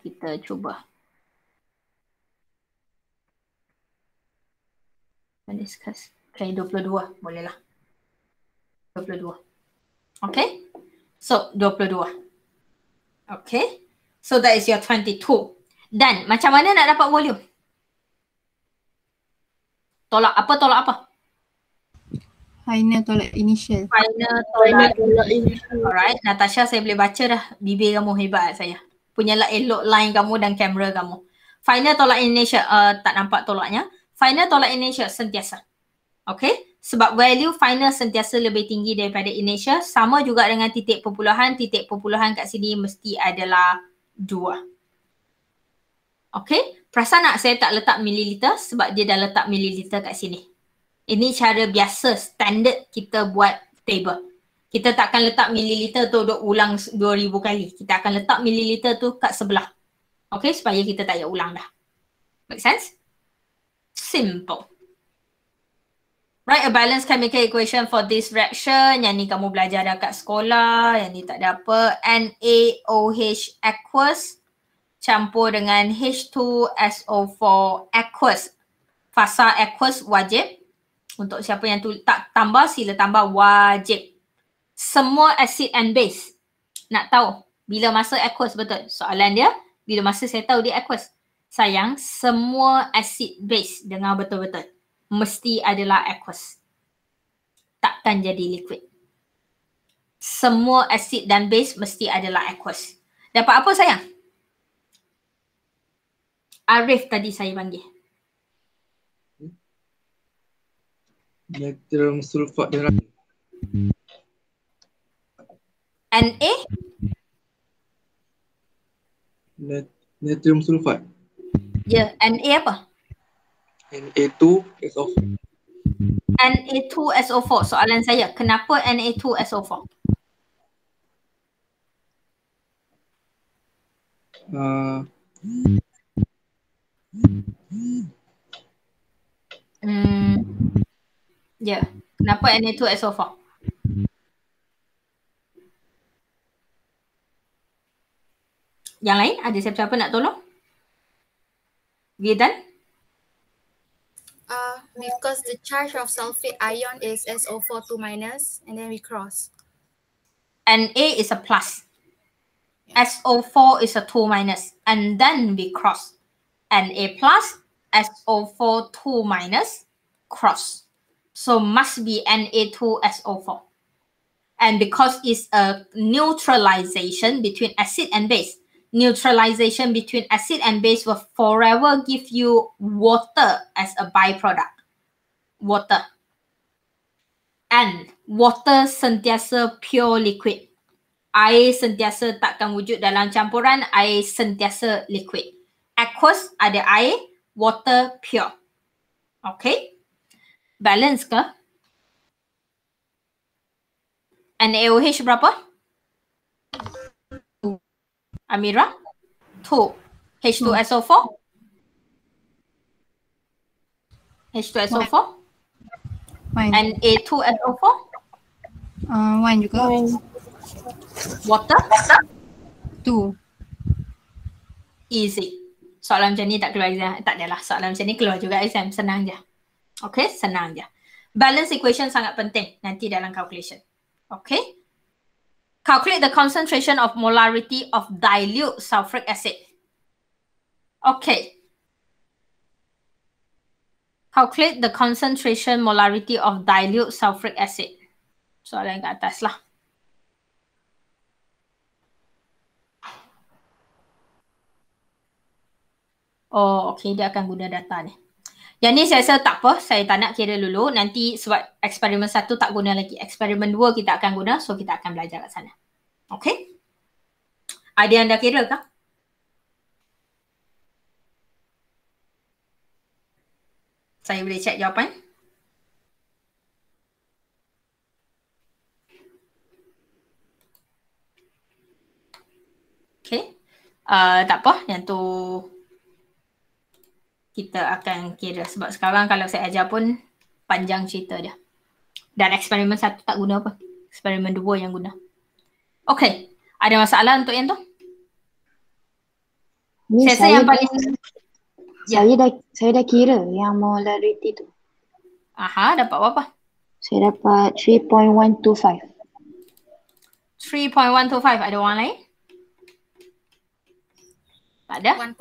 Kita cuba. Kita discuss. Okay, 22 boleh lah. 22. Okay. So, 22. Okay. So, that is your 22. Dan macam mana nak dapat volume? Tolak apa, tolak apa? Final tolak initial. Final tolak, initial. Alright, Natasha saya boleh baca dah bibir kamu hebat saya. Punyalah elok line kamu dan kamera kamu. Final tolak initial, uh, tak nampak tolaknya final tolak initial sentiasa. Okay? Sebab value final sentiasa lebih tinggi daripada initial. Sama juga dengan titik perpuluhan. Titik perpuluhan kat sini mesti adalah dua. Okay? Perasan tak saya tak letak mililiter sebab dia dah letak mililiter kat sini. Ini cara biasa standard kita buat table. Kita takkan letak mililiter tu duk ulang 2000 kali. Kita akan letak mililiter tu kat sebelah. Okay supaya kita tak payah ulang dah. Make sense? simple. Write a balanced chemical equation for this reaction yang ni kamu belajar dekat sekolah, yang ni tak ada apa. NaOH aqueous campur dengan H2SO4 aqueous. Fasa aqueous wajib. Untuk siapa yang tu, tak tambah sila tambah wajib. Semua acid and base. Nak tahu bila masa aqueous betul? Soalan dia, bila masa saya tahu dia aqueous sayang semua acid base dengan betul-betul mesti adalah aqueous takkan jadi liquid semua acid dan base mesti adalah aqueous dapat apa sayang Arif tadi saya panggil Natrium sulfat dan Na- Natrium sulfat Ya, NA apa? NA2 SO4. NA2 SO4. Soalan saya, kenapa NA2 SO4? Uh, Hmm. Ya. Yeah. Kenapa NA2 SO4? Yang lain ada siapa-siapa nak tolong? Gidan? Uh, because the charge of sulfate ion is SO42 four two minus, and then we cross. And A is a plus. Yeah. SO4 is a 2 minus, and then we cross. And A plus, SO4 2 minus, cross. So must be Na2SO4. And because it's a neutralization between acid and base, neutralization between acid and base will forever give you water as a byproduct. Water. And water sentiasa pure liquid. Air sentiasa takkan wujud dalam campuran, air sentiasa liquid. Aquos ada air, water pure. Okay? Balance ke? And AOH berapa? 0.5. Amira? Two. H2SO4? H2SO4? And A2SO4? Uh, one juga. Water? Two. Easy. Soalan macam ni tak keluar exam. Tak adalah. Soalan macam ni keluar juga exam. Senang je. Okay? Senang je. Balance equation sangat penting nanti dalam calculation. Okay? calculate the concentration of molarity of dilute sulfuric acid. Okay. Calculate the concentration molarity of dilute sulfuric acid. Soalan kat atas lah. Oh, okay. Dia akan guna data ni. Yang ni saya rasa tak apa, saya tak nak kira dulu. Nanti sebab eksperimen satu tak guna lagi. Eksperimen dua kita akan guna, so kita akan belajar kat sana. Okay? Ada yang dah kira tak? Saya boleh check jawapan. Okay. Uh, tak apa, yang tu kita akan kira sebab sekarang kalau saya ajar pun panjang cerita dia. Dan eksperimen satu tak guna apa. Eksperimen dua yang guna. Okay. Ada masalah untuk yang tu? Ni saya, saya, yang dah, paling... Ya. saya ya. dah saya dah kira yang molarity tu. Aha, dapat berapa? Saya dapat 3.125. 3.125. Ada orang lain? Tak ada? 1.0.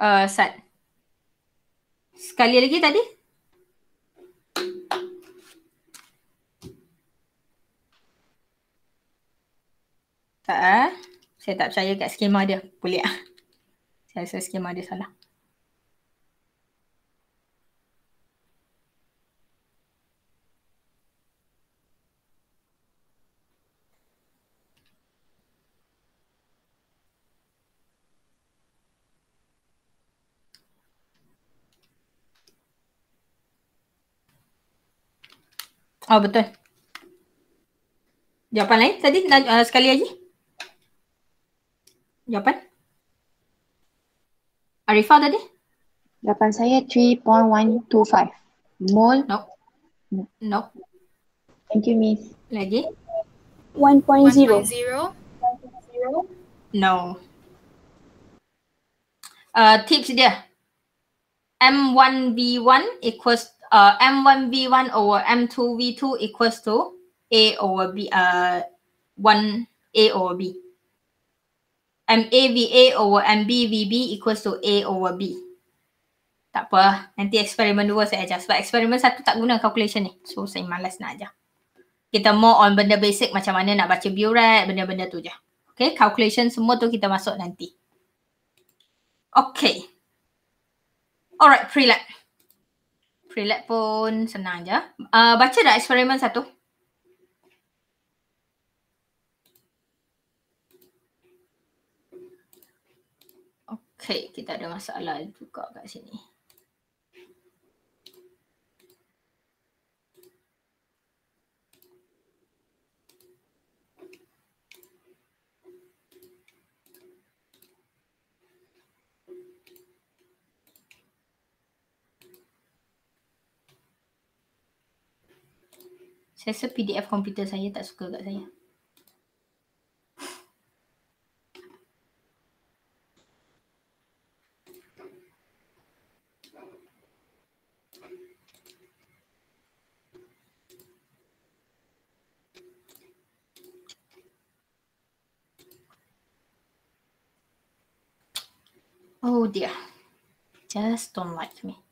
uh, Sat. Sekali lagi tadi. Tak eh. Saya tak percaya kat skema dia. Boleh lah. Saya rasa skema dia salah. Oh betul. Jawapan lain tadi uh, sekali lagi. Jawapan. Arifah tadi? Jawapan saya 3.125. Mol. No. No. Thank you miss. Lagi? 1.0. 1.0. No. Uh, tips dia. m 1 b 1 equals uh, M1V1 over M2V2 equals to A over B, uh, one A over B. MAVA over MBVB equals to A over B. Tak apa, nanti eksperimen dua saya ajar. Sebab eksperimen satu tak guna calculation ni. So, saya malas nak ajar. Kita more on benda basic macam mana nak baca buret, benda-benda tu je. Okay, calculation semua tu kita masuk nanti. Okay. Alright, pre-lab. Prelab pun senang je. Uh, baca dah eksperimen satu. Okay, kita ada masalah juga kat sini. Saya rasa PDF komputer saya tak suka kat saya. Oh dear. Just don't like me.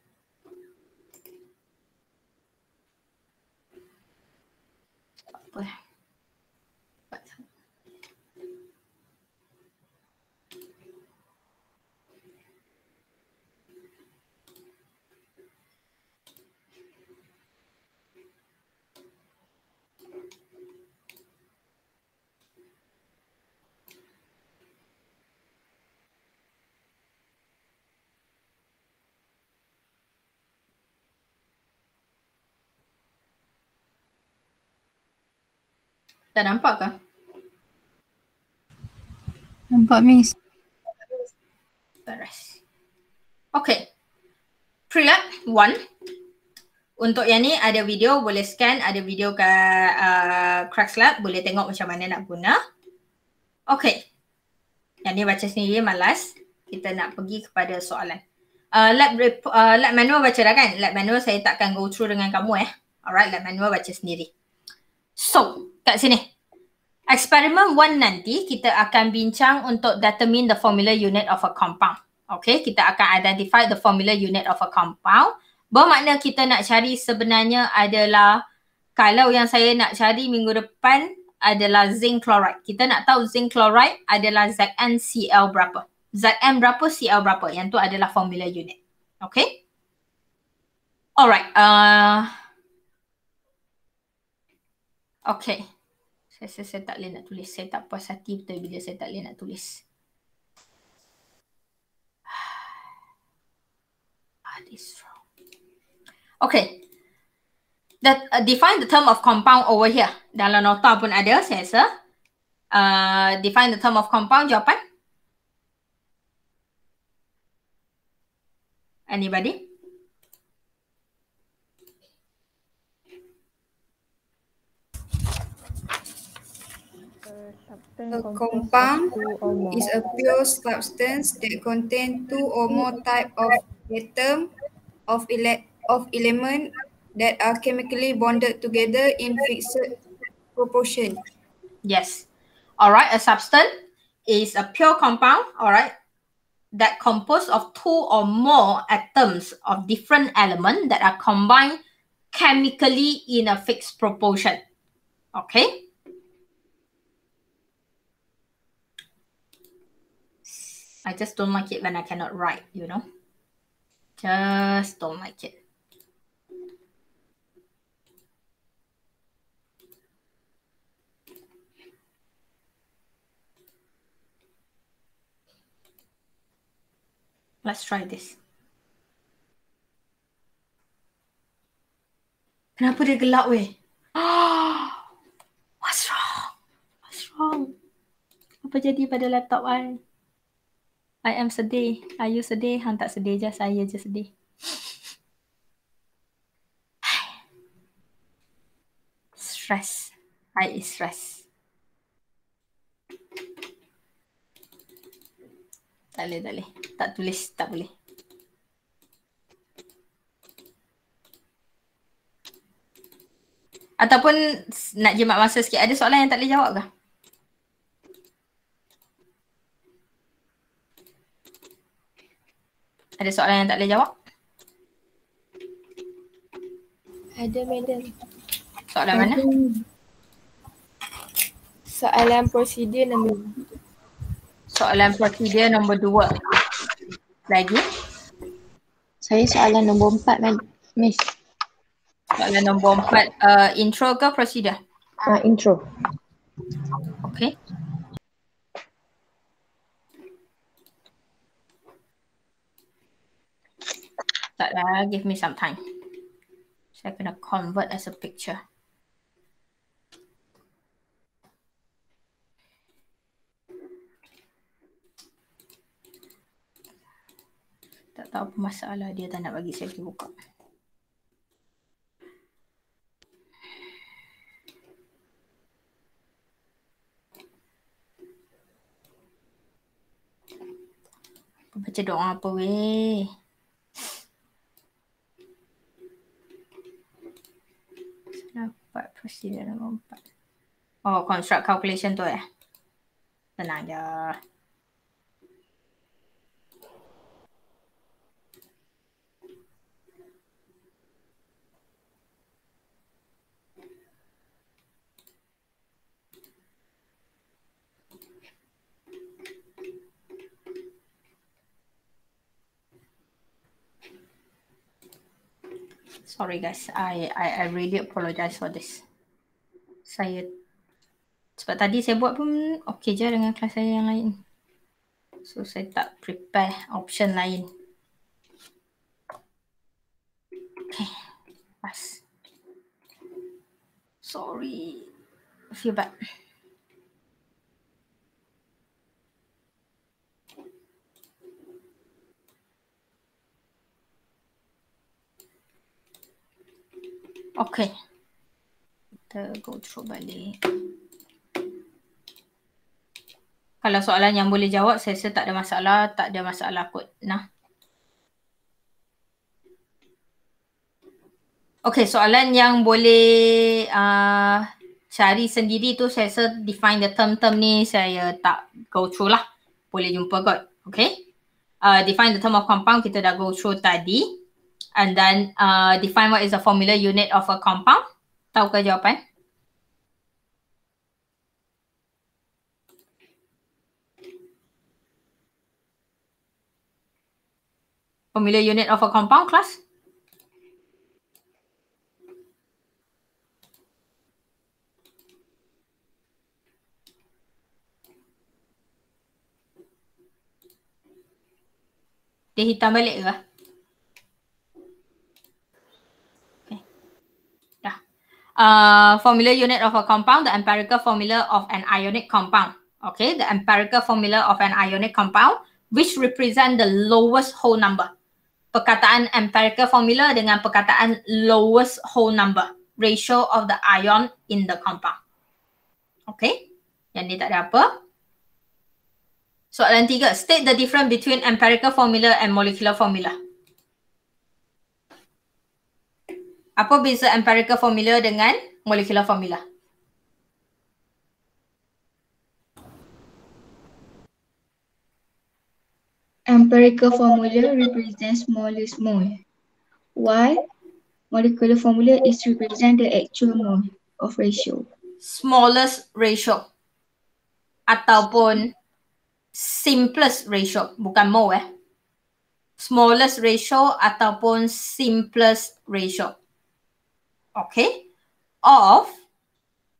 Yeah. Tak nampak ke? Nampak Miss. Beres. Okay. Prelab 1. Untuk yang ni ada video boleh scan, ada video kat uh, lab boleh tengok macam mana nak guna. Okay. Yang ni baca sendiri malas. Kita nak pergi kepada soalan. Uh, lab, uh, lab manual baca dah kan? Lab manual saya takkan go through dengan kamu eh. Alright, lab manual baca sendiri. So, kat sini. Eksperimen one nanti kita akan bincang untuk determine the formula unit of a compound. Okay, kita akan identify the formula unit of a compound. Bermakna kita nak cari sebenarnya adalah kalau yang saya nak cari minggu depan adalah zinc chloride. Kita nak tahu zinc chloride adalah ZnCl berapa. Zn berapa, Cl berapa. Yang tu adalah formula unit. Okay. Alright. Uh, Okay. Saya rasa saya tak boleh nak tulis. Saya tak puas hati betul bila saya tak boleh nak tulis. What ah, is wrong? Okay. That, uh, define the term of compound over here. Dalam nota pun ada, saya rasa. Uh, define the term of compound, jawapan. Anybody? Anybody? A compound is a pure substance that contains two or more types of atom of, ele of element that are chemically bonded together in fixed proportion. Yes. All right, a substance is a pure compound, all right, that composed of two or more atoms of different element that are combined chemically in a fixed proportion. Okay? I just don't like it when I cannot write, you know? Just don't like it. Let's try this. Can I put it that way? What's wrong? What's wrong? Apa jadi pada laptop I? I am sedih. Are you sedih? Hang tak sedih je. Saya je sedih. stress. I is stress. Tak boleh, tak boleh. Tak tulis, tak boleh. Ataupun nak jimat masa sikit, ada soalan yang tak boleh jawab ke? Ada soalan yang tak boleh jawab? Ada madam. Soalan Ada. mana? Soalan prosedur nombor Soalan prosedur nombor dua. Lagi? Saya soalan nombor empat, Miss. Soalan nombor empat, uh, intro ke prosedur? Uh, ah, intro. Okay. tak dah give me some time saya kena convert as a picture tak tahu apa masalah dia tak nak bagi saya pergi buka baca doa apa weh kecil dia nombor empat. Oh, construct calculation tu eh. Tenang je. Sorry guys, I, I I really apologize for this saya sebab tadi saya buat pun okey je dengan kelas saya yang lain. So saya tak prepare option lain. Okay, pas. Sorry, feel bad. Okay kita go through balik. Kalau soalan yang boleh jawab, saya rasa tak ada masalah, tak ada masalah kot. Nah. Okay, soalan yang boleh uh, cari sendiri tu saya rasa define the term-term ni saya tak go through lah. Boleh jumpa kot. Okay. Uh, define the term of compound kita dah go through tadi. And then uh, define what is the formula unit of a compound. Tahu ke jawapan? Uh, formula unit of a compound class. Dia hitam balik ke? Okay. Dah. Uh, formula unit of a compound, the empirical formula of an ionic compound. Okay, the empirical formula of an ionic compound which represent the lowest whole number perkataan empirical formula dengan perkataan lowest whole number ratio of the ion in the compound. Okay, yang ni tak ada apa. Soalan tiga, state the difference between empirical formula and molecular formula. Apa beza empirical formula dengan molecular formula? empirical formula represents mole mole. While molecular formula is represent the actual mole of ratio. Smallest ratio ataupun simplest ratio bukan mole eh. Smallest ratio ataupun simplest ratio. Okay. Of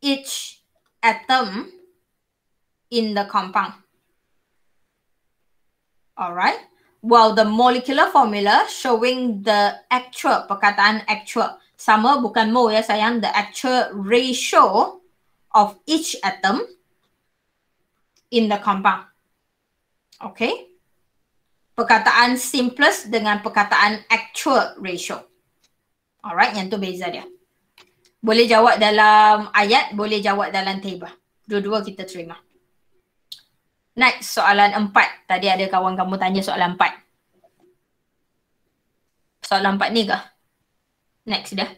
each atom in the compound. All right. Well, the molecular formula showing the actual, perkataan actual, sama bukan mole ya sayang, the actual ratio of each atom in the compound. Okay. Perkataan simplest dengan perkataan actual ratio. Alright, yang tu beza dia. Boleh jawab dalam ayat, boleh jawab dalam table. Dua-dua kita terima. Next soalan empat. Tadi ada kawan kamu tanya soalan empat. Soalan empat ni ke? Next dah.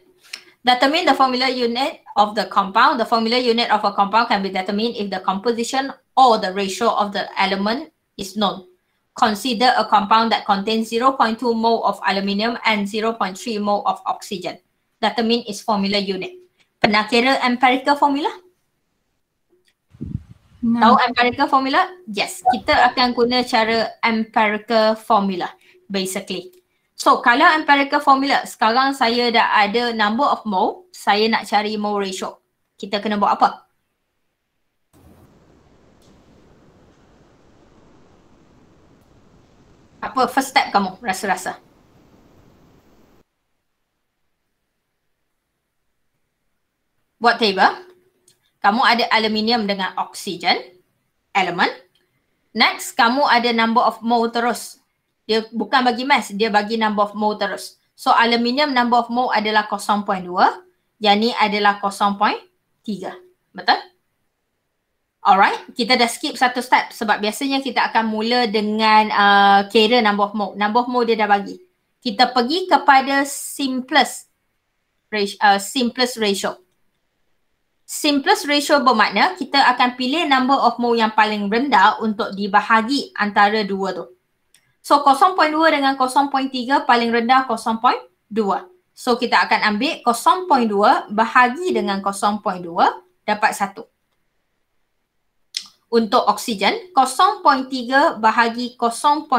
Determine the formula unit of the compound. The formula unit of a compound can be determined if the composition or the ratio of the element is known. Consider a compound that contains 0.2 mole of aluminium and 0.3 mole of oxygen. Determine its formula unit. Pernah kira empirical formula? no. tahu empirical formula yes kita akan guna cara empirical formula basically so kalau empirical formula sekarang saya dah ada number of mole saya nak cari mole ratio kita kena buat apa apa first step kamu rasa-rasa buat table kamu ada aluminium dengan oksigen element. Next, kamu ada number of mole terus. Dia bukan bagi mass, dia bagi number of mole terus. So aluminium number of mole adalah 0.2, yang ni adalah 0.3. Betul? Alright, kita dah skip satu step sebab biasanya kita akan mula dengan uh, kira number of mole. Number of mole dia dah bagi. Kita pergi kepada simplest, uh, simplest ratio. Simplest ratio bermakna kita akan pilih number of mole yang paling rendah untuk dibahagi antara dua tu. So 0.2 dengan 0.3 paling rendah 0.2. So kita akan ambil 0.2 bahagi dengan 0.2 dapat 1. Untuk oksigen 0.3 bahagi 0.2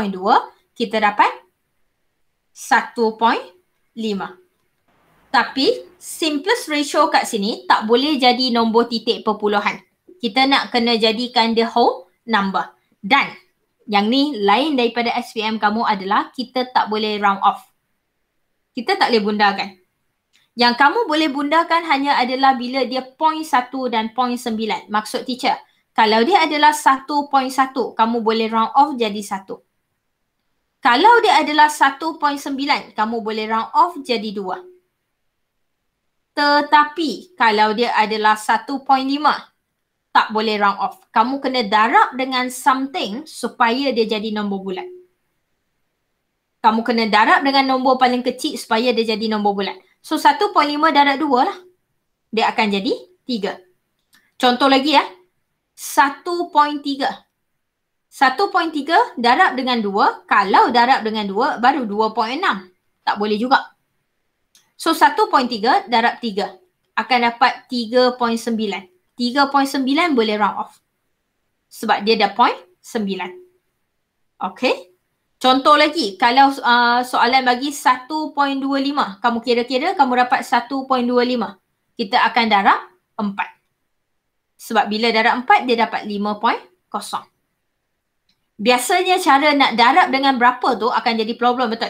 kita dapat 1.5. Tapi simplest ratio kat sini tak boleh jadi nombor titik perpuluhan. Kita nak kena jadikan the whole number. Dan yang ni lain daripada SPM kamu adalah kita tak boleh round off. Kita tak boleh bundarkan. Yang kamu boleh bundarkan hanya adalah bila dia 0.1 dan 0.9. Maksud teacher, kalau dia adalah 1.1, kamu boleh round off jadi 1. Kalau dia adalah 1.9, kamu boleh round off jadi 2. Tetapi kalau dia adalah 1.5 tak boleh round off. Kamu kena darab dengan something supaya dia jadi nombor bulat. Kamu kena darab dengan nombor paling kecil supaya dia jadi nombor bulat. So 1.5 darab 2 lah. Dia akan jadi 3. Contoh lagi ya. 1.3. 1.3 darab dengan 2. Kalau darab dengan 2 baru 2.6. Tak boleh juga. So 1.3 darab 3 akan dapat 3.9. 3.9 boleh round off. Sebab dia ada 0.9. Okay. Contoh lagi kalau uh, soalan bagi 1.25. Kamu kira-kira kamu dapat 1.25. Kita akan darab 4. Sebab bila darab 4 dia dapat 5.0. Biasanya cara nak darab dengan berapa tu akan jadi problem betul?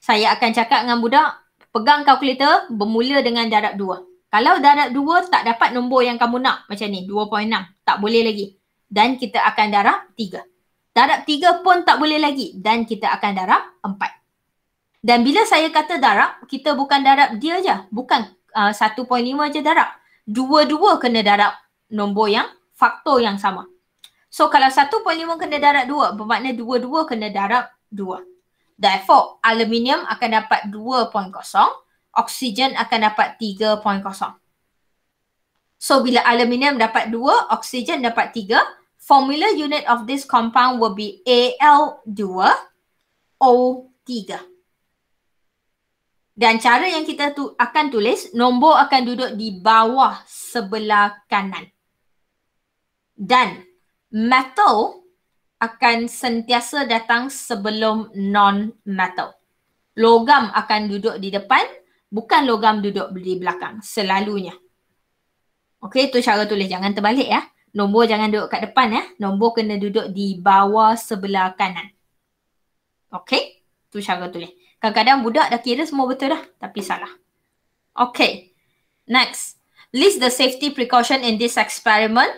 Saya akan cakap dengan budak, pegang kalkulator bermula dengan darab 2. Kalau darab 2 tak dapat nombor yang kamu nak macam ni 2.6 tak boleh lagi dan kita akan darab 3. Darab 3 pun tak boleh lagi dan kita akan darab 4. Dan bila saya kata darab, kita bukan darab dia je. Bukan uh, 1.5 je darab. Dua-dua kena darab nombor yang faktor yang sama. So kalau 1.5 kena darab 2, bermakna dua-dua kena darab 2. Therefore, aluminium akan dapat 2.0, oksigen akan dapat 3.0. So bila aluminium dapat 2, oksigen dapat 3, formula unit of this compound will be Al2O3. Dan cara yang kita tu akan tulis, nombor akan duduk di bawah sebelah kanan. Dan metal akan sentiasa datang sebelum non-metal. Logam akan duduk di depan, bukan logam duduk di belakang selalunya. Okey, itu cara tulis. Jangan terbalik ya. Nombor jangan duduk kat depan ya. Nombor kena duduk di bawah sebelah kanan. Okey, itu cara tulis. Kadang-kadang budak dah kira semua betul dah, tapi salah. Okey, next. List the safety precaution in this experiment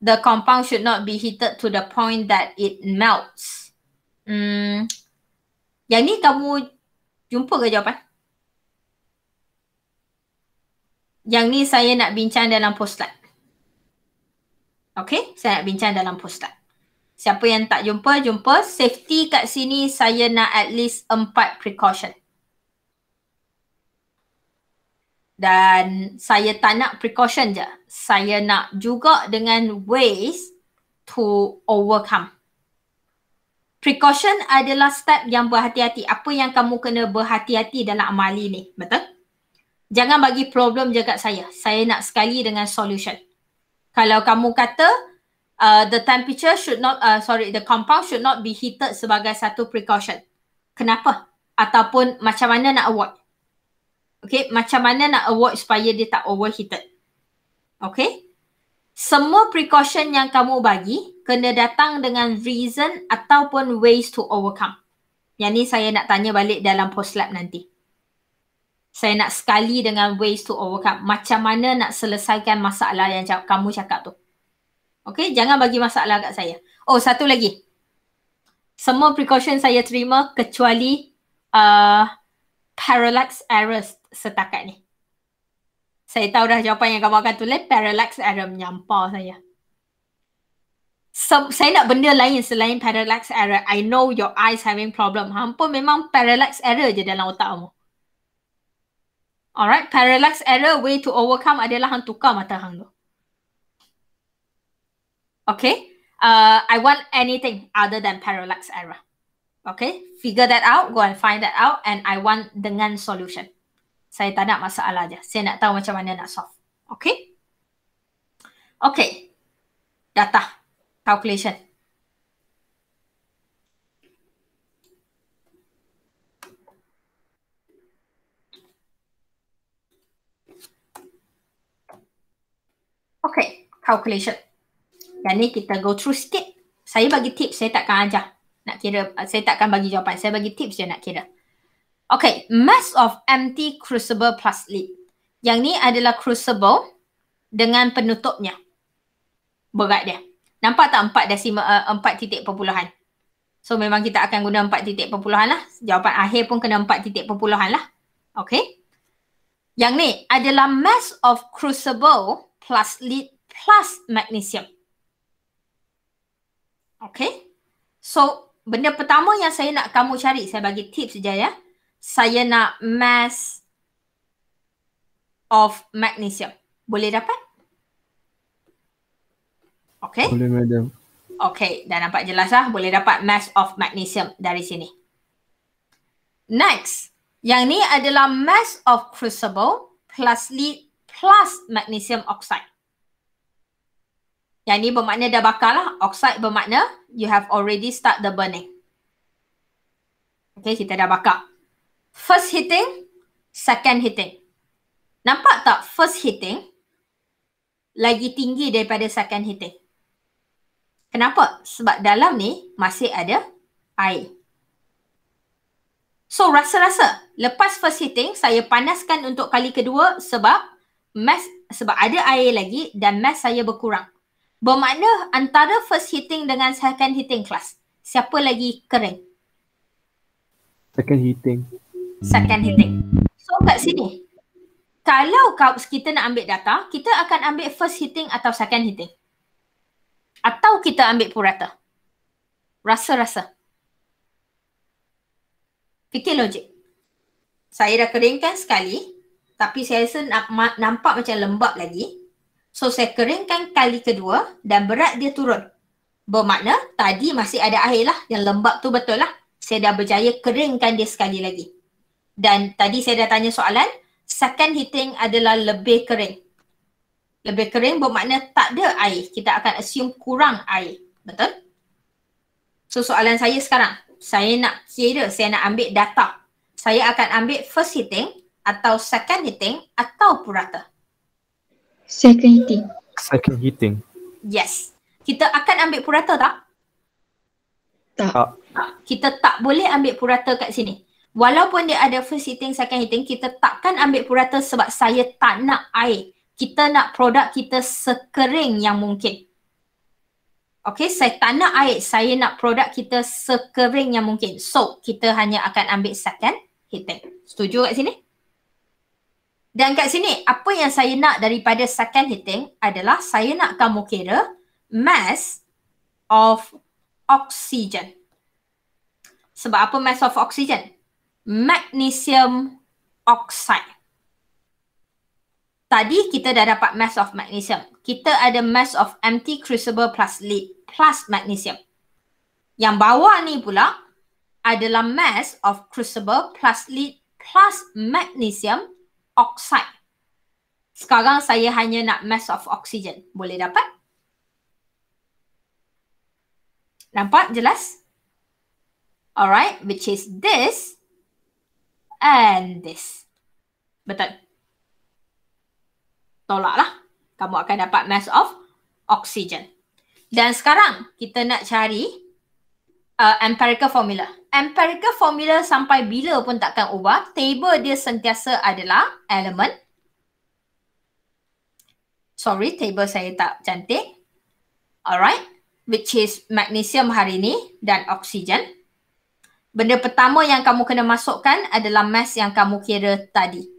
the compound should not be heated to the point that it melts. Hmm. Yang ni kamu jumpa ke jawapan? Yang ni saya nak bincang dalam postlat. Okay, saya nak bincang dalam postlat. Siapa yang tak jumpa, jumpa. Safety kat sini saya nak at least empat precaution. dan saya tak nak precaution je. Saya nak juga dengan ways to overcome. Precaution adalah step yang berhati-hati. Apa yang kamu kena berhati-hati dalam amali ni, betul? Jangan bagi problem je kat saya. Saya nak sekali dengan solution. Kalau kamu kata uh, the temperature should not, uh, sorry, the compound should not be heated sebagai satu precaution. Kenapa? Ataupun macam mana nak avoid? Okay, macam mana nak avoid supaya dia tak overheated. Okay. Semua precaution yang kamu bagi kena datang dengan reason ataupun ways to overcome. Yang ni saya nak tanya balik dalam post lab nanti. Saya nak sekali dengan ways to overcome. Macam mana nak selesaikan masalah yang kamu cakap tu. Okay, jangan bagi masalah kat saya. Oh, satu lagi. Semua precaution saya terima kecuali uh, parallax error setakat ni. Saya tahu dah jawapan yang kamu akan tulis, parallax error menyampar saya. So, saya nak benda lain selain parallax error. I know your eyes having problem. Hampa memang parallax error je dalam otak kamu. Alright, parallax error way to overcome adalah hang tukar mata hang tu. Okay, uh, I want anything other than parallax error. Okay, figure that out, go and find that out and I want dengan solution. Saya tak nak masalah je. Saya nak tahu macam mana nak solve. Okay? Okay. Data. Calculation. Okay, calculation. Yang ni kita go through sikit. Saya bagi tips, saya takkan ajar nak kira uh, saya takkan bagi jawapan saya bagi tips je nak kira okay mass of empty crucible plus lid yang ni adalah crucible dengan penutupnya berat dia nampak tak empat desimal uh, empat titik perpuluhan so memang kita akan guna empat titik perpuluhan lah jawapan akhir pun kena empat titik perpuluhan lah okay yang ni adalah mass of crucible plus lid plus magnesium. Okay. So benda pertama yang saya nak kamu cari, saya bagi tips saja ya. Saya nak mass of magnesium. Boleh dapat? Okay. Boleh madam. Okay, dah nampak jelas lah. Boleh dapat mass of magnesium dari sini. Next, yang ni adalah mass of crucible plus lead plus magnesium oxide. Yang ni bermakna dah bakar lah. Oxide bermakna you have already start the burning. Okay, kita dah bakar. First heating, second heating. Nampak tak first heating lagi tinggi daripada second heating? Kenapa? Sebab dalam ni masih ada air. So rasa-rasa lepas first heating saya panaskan untuk kali kedua sebab mass sebab ada air lagi dan mass saya berkurang. Bermakna antara first heating dengan second heating kelas. Siapa lagi kering? Second heating. Second heating. So kat sini. Kalau kita nak ambil data, kita akan ambil first heating atau second heating Atau kita ambil purata. Rasa-rasa. Fikir logik. Saya dah keringkan sekali. Tapi saya rasa nampak macam lembab lagi. So saya keringkan kali kedua dan berat dia turun. Bermakna tadi masih ada air lah yang lembab tu betul lah. Saya dah berjaya keringkan dia sekali lagi. Dan tadi saya dah tanya soalan, second heating adalah lebih kering. Lebih kering bermakna tak ada air. Kita akan assume kurang air. Betul? So soalan saya sekarang, saya nak kira, saya nak ambil data. Saya akan ambil first heating atau second heating atau purata. Second heating. Second heating. Yes. Kita akan ambil purata tak? Tak. Kita tak boleh ambil purata kat sini. Walaupun dia ada first heating, second heating, kita takkan ambil purata sebab saya tak nak air. Kita nak produk kita sekering yang mungkin. Okay, saya tak nak air. Saya nak produk kita sekering yang mungkin. So, kita hanya akan ambil second heating. Setuju kat sini? Dan kat sini apa yang saya nak daripada second hitting adalah saya nak kamu kira mass of oxygen. Sebab apa mass of oxygen? Magnesium oxide. Tadi kita dah dapat mass of magnesium. Kita ada mass of empty crucible plus lead plus magnesium. Yang bawah ni pula adalah mass of crucible plus lead plus magnesium oxide. Sekarang saya hanya nak mass of oxygen. Boleh dapat? Nampak jelas? Alright, which is this and this. Betul. Tolaklah. Kamu akan dapat mass of oxygen. Dan sekarang kita nak cari uh, empirical formula empirical formula sampai bila pun takkan ubah. Table dia sentiasa adalah element. Sorry, table saya tak cantik. Alright. Which is magnesium hari ini dan oksigen. Benda pertama yang kamu kena masukkan adalah mass yang kamu kira tadi.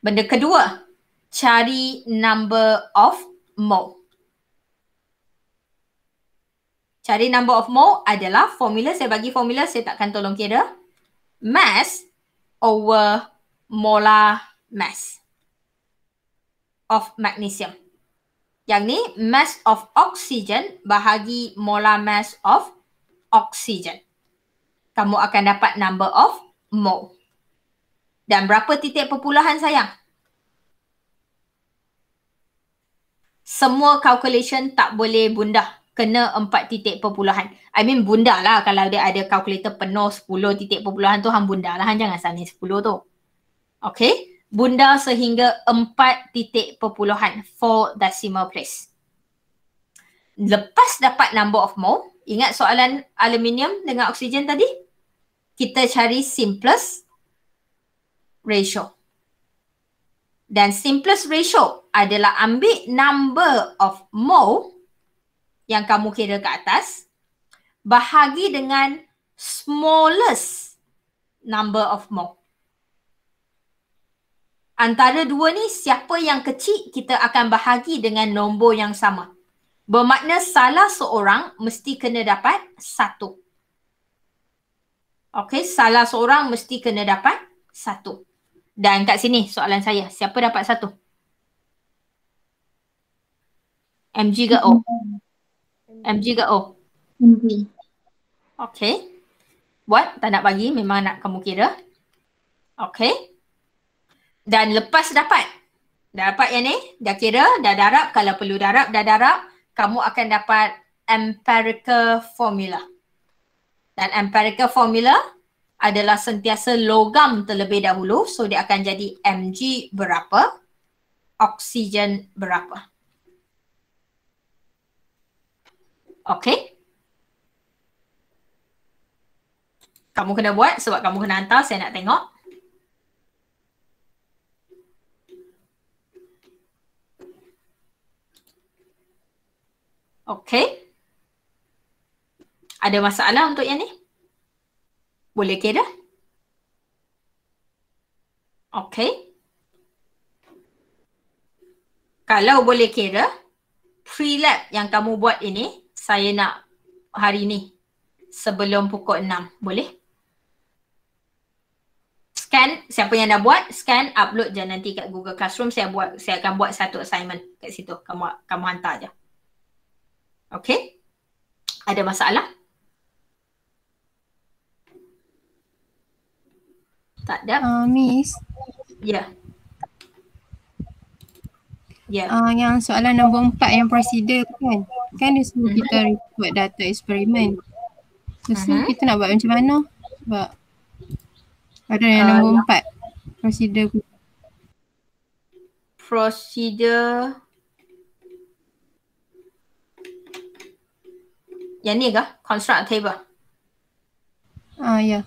Benda kedua, cari number of mole. Cari number of mole adalah formula. Saya bagi formula, saya takkan tolong kira. Mass over molar mass of magnesium. Yang ni mass of oxygen bahagi molar mass of oxygen. Kamu akan dapat number of mole. Dan berapa titik perpuluhan sayang? Semua calculation tak boleh bundah kena empat titik perpuluhan. I mean bunda lah kalau dia ada kalkulator penuh sepuluh titik perpuluhan tu hang bunda lah. Hang jangan sana sepuluh tu. Okay. Bunda sehingga empat titik perpuluhan. 4 decimal place. Lepas dapat number of mole, ingat soalan aluminium dengan oksigen tadi? Kita cari simplest ratio. Dan simplest ratio adalah ambil number of mole yang kamu kira ke atas bahagi dengan smallest number of more. Antara dua ni siapa yang kecil kita akan bahagi dengan nombor yang sama. Bermakna salah seorang mesti kena dapat satu. Okay, salah seorang mesti kena dapat satu. Dan kat sini soalan saya, siapa dapat satu? MG ke O? Mm-hmm. MG ke O? Oh. MG. Okay. Buat tak nak bagi memang nak kamu kira. Okay. Dan lepas dapat. Dah dapat yang ni. Dah kira. Dah darab. Kalau perlu darab. Dah darab. Kamu akan dapat empirical formula. Dan empirical formula adalah sentiasa logam terlebih dahulu. So dia akan jadi mg berapa. Oksigen berapa. Okay. Kamu kena buat sebab kamu kena hantar saya nak tengok. Okay. Ada masalah untuk yang ni? Boleh ke dah? Okay. Kalau boleh kira, pre-lab yang kamu buat ini, saya nak hari ni sebelum pukul 6. Boleh? Scan, siapa yang dah buat, scan, upload je nanti kat Google Classroom saya buat saya akan buat satu assignment kat situ. Kamu kamu hantar je. Okay? Ada masalah? Tak ada. Uh, miss. Ya. Yeah. Ya. Yeah. Uh, yang soalan nombor empat yang prosedur tu kan kan dia suruh kita buat mm-hmm. data eksperimen Lepas tu mm-hmm. kita nak buat macam mana? Sebab ada yang ah, nombor uh, empat prosedur Prosedur Yang ni ke? Construct table Ah uh, ya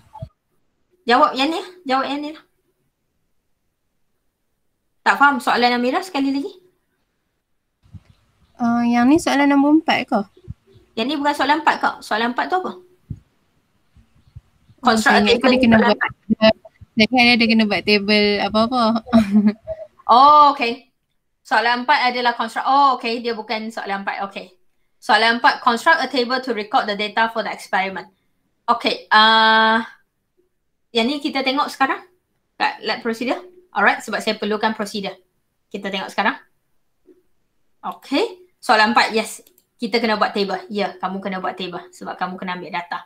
Jawab yang ni, lah. jawab yang ni lah Tak faham soalan Amira sekali lagi Uh, yang ni soalan nombor empat ke? Yang ni bukan soalan empat kak. Soalan empat tu apa? Oh, construct okay, a table. Dia, dia kena buat table apa-apa. oh, okay. Soalan empat adalah construct. Oh, okay. Dia bukan soalan empat. Okay. Soalan empat, construct a table to record the data for the experiment. Okay. Uh, yang ni kita tengok sekarang. Kat lab procedure. Alright. Sebab saya perlukan procedure. Kita tengok sekarang. Okay soalan empat, yes. Kita kena buat table. Ya, yeah, kamu kena buat table sebab kamu kena ambil data.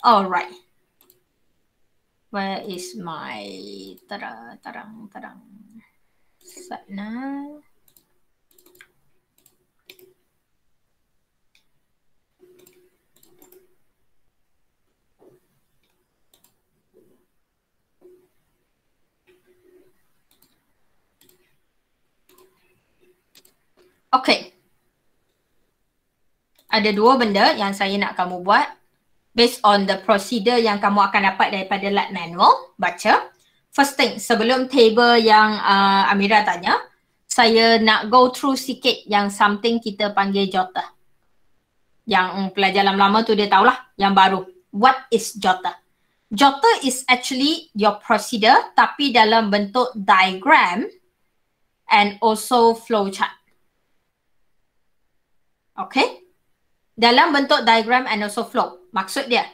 Alright. Where is my tarang tarang tarang? Sat now. Okay. Ada dua benda yang saya nak kamu buat based on the procedure yang kamu akan dapat daripada lab manual, baca. First thing, sebelum table yang uh, Amira tanya, saya nak go through sikit yang something kita panggil jota. Yang mm, pelajar lama-lama tu dia tahulah yang baru. What is jota? Jota is actually your procedure tapi dalam bentuk diagram and also flowchart. Okay. Dalam bentuk diagram and also flow. Maksud dia.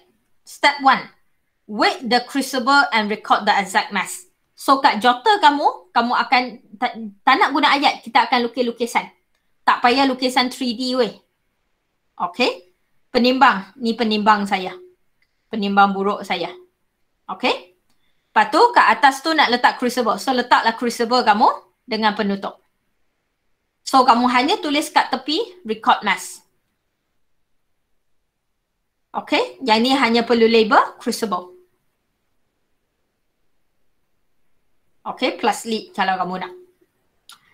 Step one. Weigh the crucible and record the exact mass. So kat jota kamu, kamu akan tak, tak nak guna ayat, kita akan lukis lukisan. Tak payah lukisan 3D weh. Okay. Penimbang. Ni penimbang saya. Penimbang buruk saya. Okay. Lepas tu kat atas tu nak letak crucible. So letaklah crucible kamu dengan penutup. So kamu hanya tulis kat tepi record mass, Okay, yang ni hanya perlu label crucible. Okay, plus lead kalau kamu nak.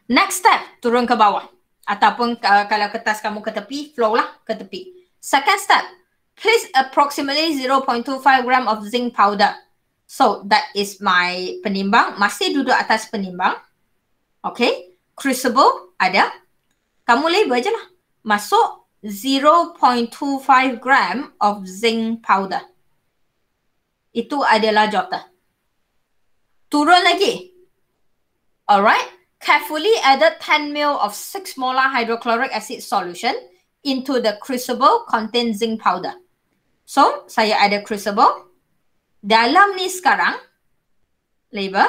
Next step, turun ke bawah. Ataupun uh, kalau kertas kamu ke tepi, flow lah ke tepi. Second step, place approximately 0.25 gram of zinc powder. So that is my penimbang. Masih duduk atas penimbang. Okay, crucible ada, kamu label je lah. Masuk 0.25 gram of zinc powder. Itu adalah jota. Turun lagi. Alright. Carefully added 10 ml of 6 molar hydrochloric acid solution into the crucible contain zinc powder. So, saya ada crucible. Dalam ni sekarang, label,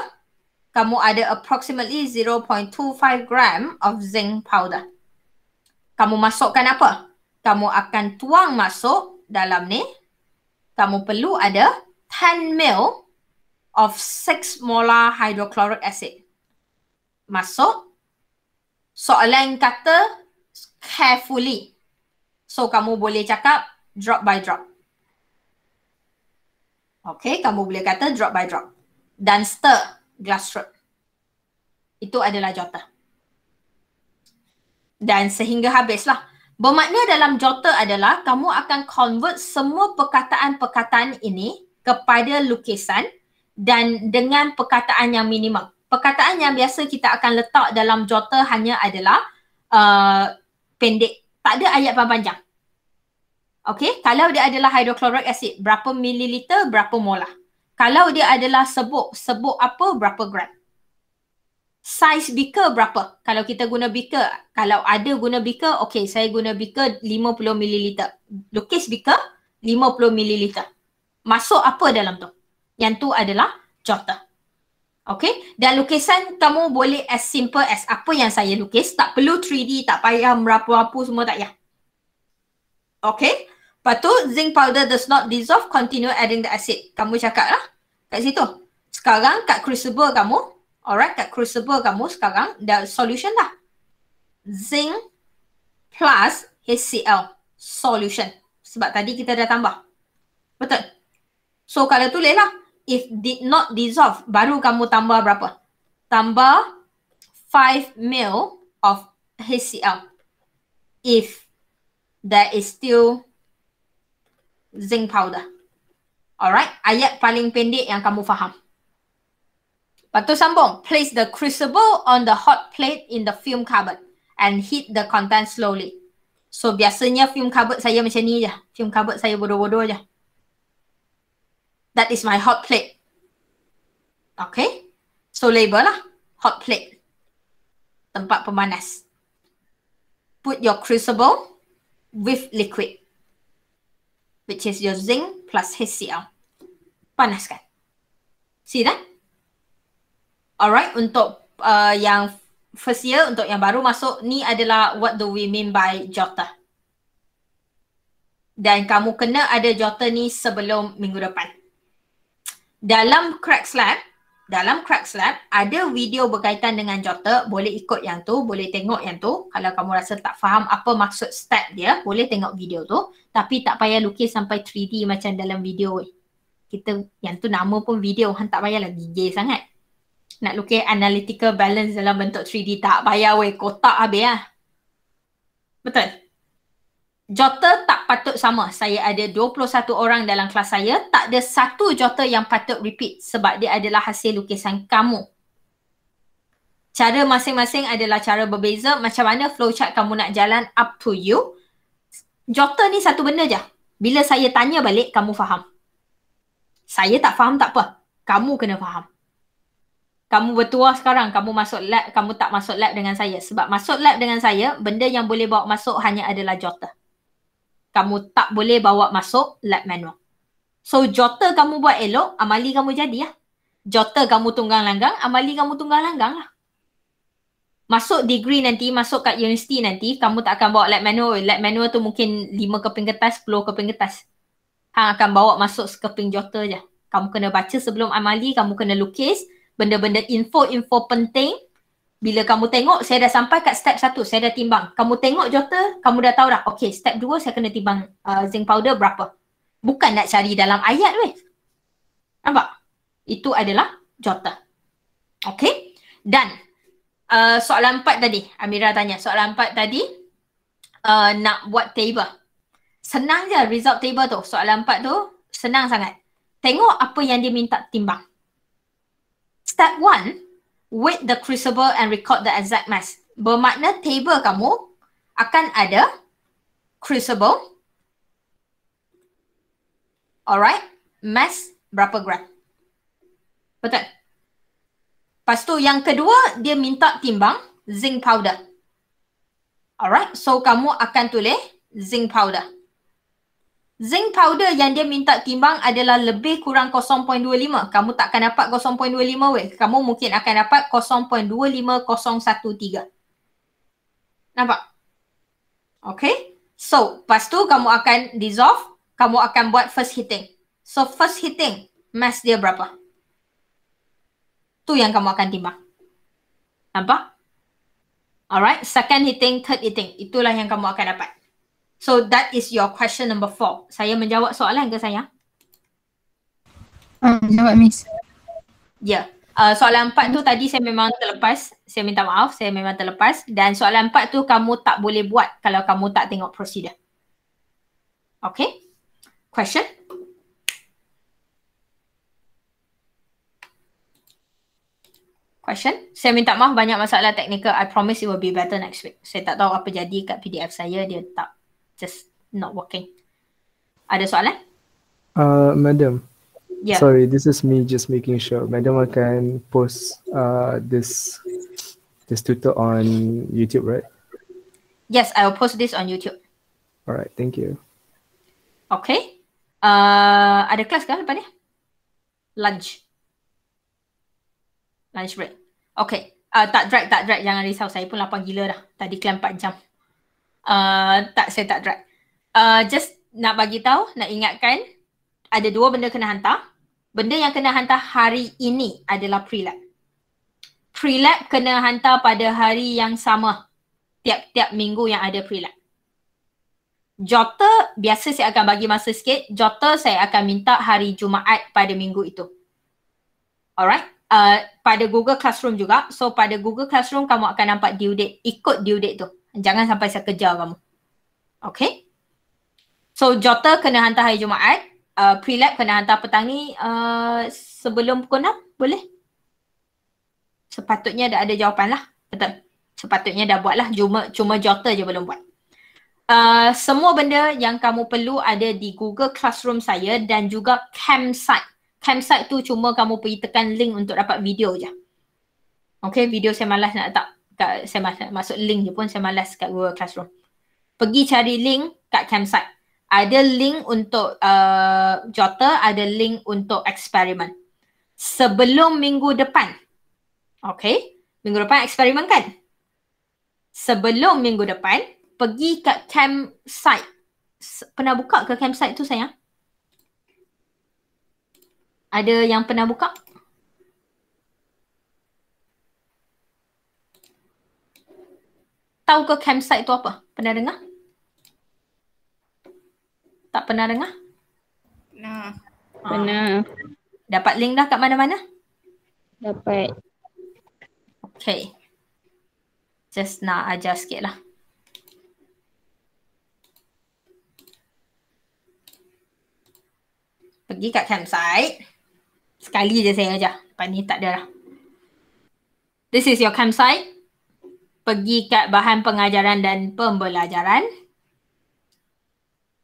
kamu ada approximately 0.25 gram of zinc powder. Kamu masukkan apa? Kamu akan tuang masuk dalam ni. Kamu perlu ada 10 ml of 6 molar hydrochloric acid. Masuk. Soalan kata carefully. So kamu boleh cakap drop by drop. Okay, kamu boleh kata drop by drop. Dan stir glass throat. Itu adalah jota. Dan sehingga habislah. Bermakna dalam jota adalah kamu akan convert semua perkataan-perkataan ini kepada lukisan dan dengan perkataan yang minimal. Perkataan yang biasa kita akan letak dalam jota hanya adalah uh, pendek. Tak ada ayat panjang. Okay, kalau dia adalah hydrochloric acid, berapa mililiter, berapa molah. Kalau dia adalah sebuk, sebuk apa berapa gram? Size beaker berapa? Kalau kita guna beaker, kalau ada guna beaker, okay saya guna beaker 50 ml. Lukis beaker 50 ml. Masuk apa dalam tu? Yang tu adalah jota. Okay, dan lukisan kamu boleh as simple as apa yang saya lukis. Tak perlu 3D, tak payah merapu-rapu semua tak ya? Okay, Lepas tu zinc powder does not dissolve, continue adding the acid. Kamu cakap lah kat situ. Sekarang kat crucible kamu, alright kat crucible kamu sekarang the solution lah. Zinc plus HCl solution. Sebab tadi kita dah tambah. Betul? So kalau tulis lah. If did not dissolve, baru kamu tambah berapa? Tambah 5 ml of HCl. If there is still zinc powder. Alright, ayat paling pendek yang kamu faham. Lepas tu sambung, place the crucible on the hot plate in the fume cupboard and heat the content slowly. So biasanya fume cupboard saya macam ni je. Fume cupboard saya bodoh-bodoh je. That is my hot plate. Okay. So label lah. Hot plate. Tempat pemanas. Put your crucible with liquid which is your zinc plus HCl. Panaskan. See that? Alright, untuk uh, yang first year, untuk yang baru masuk, ni adalah what do we mean by jota. Dan kamu kena ada jota ni sebelum minggu depan. Dalam crack slab, dalam crack slab ada video berkaitan dengan jota, boleh ikut yang tu, boleh tengok yang tu. Kalau kamu rasa tak faham apa maksud step dia, boleh tengok video tu tapi tak payah lukis sampai 3D macam dalam video kita yang tu nama pun video hang tak payah lagi gay sangat nak lukis analytical balance dalam bentuk 3D tak payah weh kotak habis lah betul Jota tak patut sama. Saya ada 21 orang dalam kelas saya. Tak ada satu jota yang patut repeat sebab dia adalah hasil lukisan kamu. Cara masing-masing adalah cara berbeza. Macam mana flowchart kamu nak jalan up to you. Jota ni satu benda je. Bila saya tanya balik, kamu faham. Saya tak faham tak apa. Kamu kena faham. Kamu bertuah sekarang, kamu masuk lab, kamu tak masuk lab dengan saya. Sebab masuk lab dengan saya, benda yang boleh bawa masuk hanya adalah Jota. Kamu tak boleh bawa masuk lab manual. So Jota kamu buat elok, amali kamu jadi lah. Jota kamu tunggang langgang, amali kamu tunggang langgang lah masuk degree nanti masuk kat universiti nanti kamu tak akan bawa lab manual lab manual tu mungkin lima keping kertas 10 keping kertas hang akan bawa masuk sekeping jotter je kamu kena baca sebelum amali kamu kena lukis benda-benda info-info penting bila kamu tengok saya dah sampai kat step satu, saya dah timbang kamu tengok jotter kamu dah tahu dah okey step dua saya kena timbang uh, zinc powder berapa bukan nak cari dalam ayat weh nampak itu adalah jotter okey dan uh, soalan empat tadi Amira tanya soalan empat tadi uh, nak buat table senang je result table tu soalan empat tu senang sangat tengok apa yang dia minta timbang step one weight the crucible and record the exact mass bermakna table kamu akan ada crucible alright mass berapa gram betul Lepas tu yang kedua dia minta timbang zinc powder. Alright, so kamu akan tulis zinc powder. Zinc powder yang dia minta timbang adalah lebih kurang 0.25. Kamu tak akan dapat 0.25 weh. Kamu mungkin akan dapat 0.25013. Nampak? Okay. So, lepas tu kamu akan dissolve. Kamu akan buat first heating. So, first heating mass dia berapa? 0.25 tu yang kamu akan timbang. Nampak? Alright, second hitting, third hitting. Itulah yang kamu akan dapat. So that is your question number four. Saya menjawab soalan ke sayang? Um, jawab miss. Ya. Yeah. Uh, soalan empat tu tadi saya memang terlepas. Saya minta maaf, saya memang terlepas. Dan soalan empat tu kamu tak boleh buat kalau kamu tak tengok prosedur. Okay. Question? question. Saya minta maaf banyak masalah teknikal. I promise it will be better next week. Saya tak tahu apa jadi kat PDF saya. Dia tak just not working. Ada soalan? Uh, madam. Yeah. Sorry, this is me just making sure. Madam akan post uh, this this tutor on YouTube, right? Yes, I will post this on YouTube. Alright, thank you. Okay. Uh, ada kelas ke lepas ni? Lunch lunch break. Okay. Uh, tak drag, tak drag. Jangan risau. Saya pun lapar gila dah. Tadi klaim 4 jam. Uh, tak, saya tak drag. Uh, just nak bagi tahu, nak ingatkan ada dua benda kena hantar. Benda yang kena hantar hari ini adalah pre-lab. kena hantar pada hari yang sama. Tiap-tiap minggu yang ada pre-lab. Jotter, biasa saya akan bagi masa sikit. Jotter saya akan minta hari Jumaat pada minggu itu. Alright? Uh, pada Google Classroom juga. So pada Google Classroom kamu akan nampak due date, ikut due date tu. Jangan sampai saya kejar kamu. Okay. So Jota kena hantar hari Jumaat. Uh, Prelab kena hantar petang ni uh, sebelum pukul 6. Boleh? Sepatutnya dah ada jawapan lah. Betul. Sepatutnya dah buat lah. Cuma, cuma Jota je belum buat. Uh, semua benda yang kamu perlu ada di Google Classroom saya dan juga campsite campsite tu cuma kamu pergi tekan link untuk dapat video je. Okay, video saya malas nak tak, kat, saya malas, masuk link je pun saya malas kat Google Classroom. Pergi cari link kat campsite. Ada link untuk uh, Jota, ada link untuk eksperimen. Sebelum minggu depan. Okay, minggu depan eksperimen kan? Sebelum minggu depan, pergi kat campsite. Pernah buka ke campsite tu sayang? Ada yang pernah buka? Tahu ke campsite tu apa? Pernah dengar? Tak pernah dengar? Nah. Ah. Pernah. Dapat link dah kat mana-mana? Dapat. Okay. Just nak ajar sikit lah. Pergi kat campsite. Sekali je saya ajar. Lepas ni tak ada lah. This is your campsite. Pergi kat bahan pengajaran dan pembelajaran.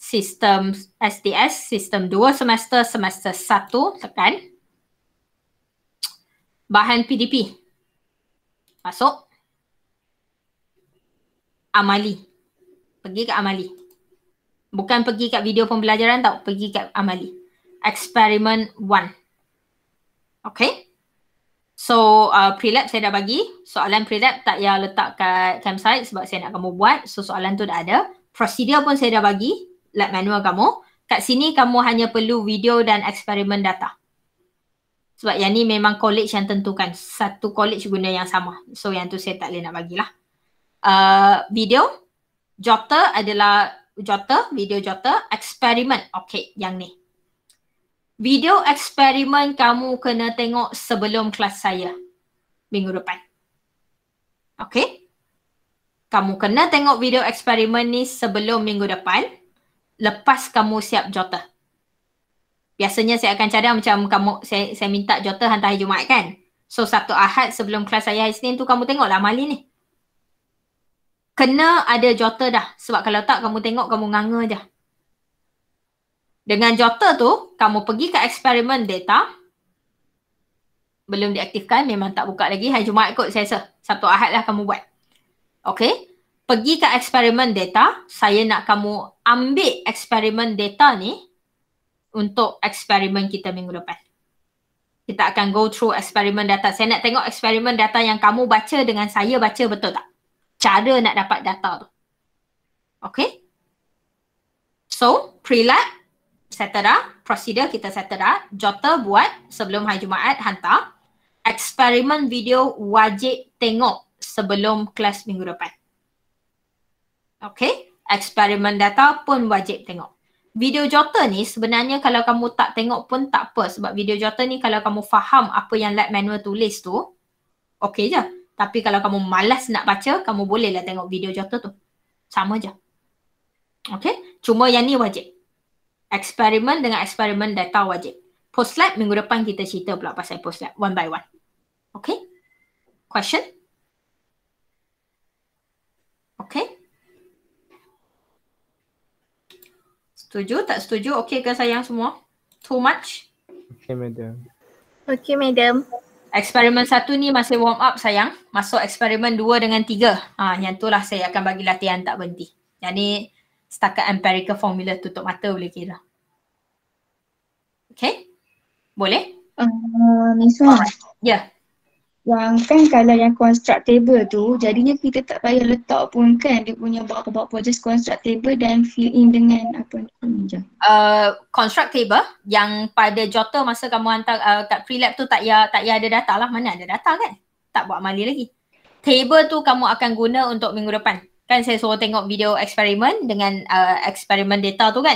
Sistem SDS, sistem 2 semester, semester 1 tekan. Bahan PDP. Masuk. Amali. Pergi kat Amali. Bukan pergi kat video pembelajaran tau, pergi kat Amali. Experiment 1. Okay. So uh, prelab saya dah bagi. Soalan prelab tak payah letak kat campsite sebab saya nak kamu buat. So soalan tu dah ada. Prosedur pun saya dah bagi. Lab manual kamu. Kat sini kamu hanya perlu video dan eksperimen data. Sebab yang ni memang college yang tentukan. Satu college guna yang sama. So yang tu saya tak boleh nak bagilah. Uh, video. Jota adalah jota. Video jota. Eksperimen. Okay. Yang ni. Video eksperimen kamu kena tengok sebelum kelas saya minggu depan. Okay? Kamu kena tengok video eksperimen ni sebelum minggu depan lepas kamu siap jota. Biasanya saya akan cadang macam kamu saya, saya minta jota hantar hari Jumaat kan? So satu Ahad sebelum kelas saya hari Senin tu kamu tengoklah lah Mali ni. Kena ada jota dah sebab kalau tak kamu tengok kamu nganga je. Dengan jotter tu, kamu pergi ke eksperimen data. Belum diaktifkan, memang tak buka lagi. Hari Jumaat kot saya rasa. Sabtu Ahad lah kamu buat. Okay. Pergi ke eksperimen data. Saya nak kamu ambil eksperimen data ni untuk eksperimen kita minggu depan. Kita akan go through eksperimen data. Saya nak tengok eksperimen data yang kamu baca dengan saya baca betul tak? Cara nak dapat data tu. Okay. So, pre-lab settle dah, procedure kita settle dah, jota buat sebelum hari Jumaat hantar. Eksperimen video wajib tengok sebelum kelas minggu depan. Okay, eksperimen data pun wajib tengok. Video jota ni sebenarnya kalau kamu tak tengok pun tak apa sebab video jota ni kalau kamu faham apa yang lab manual tulis tu, okay je. Tapi kalau kamu malas nak baca, kamu bolehlah tengok video jota tu. Sama je. Okay, cuma yang ni wajib eksperimen dengan eksperimen data wajib. Post lab minggu depan kita cerita pula pasal post lab one by one. Okay? Question? Okay? Setuju? Tak setuju? Okay ke sayang semua? Too much? Okay madam. Okay madam. Eksperimen satu ni masih warm up sayang. Masuk eksperimen dua dengan tiga. Ha, yang tu lah saya akan bagi latihan tak berhenti. Yang ni setakat empirical formula tutup mata boleh kira. Okay? Boleh? Uh, ya. Yeah. Yang kan kalau yang construct table tu jadinya kita tak payah letak pun kan dia punya buat-buat just table dan fill in dengan apa ni je. Uh, table yang pada jotter masa kamu hantar uh, kat lab tu tak ya tak ya ada data lah mana ada data kan? Tak buat mali lagi. Table tu kamu akan guna untuk minggu depan kan saya suruh tengok video eksperimen dengan uh, eksperimen data tu kan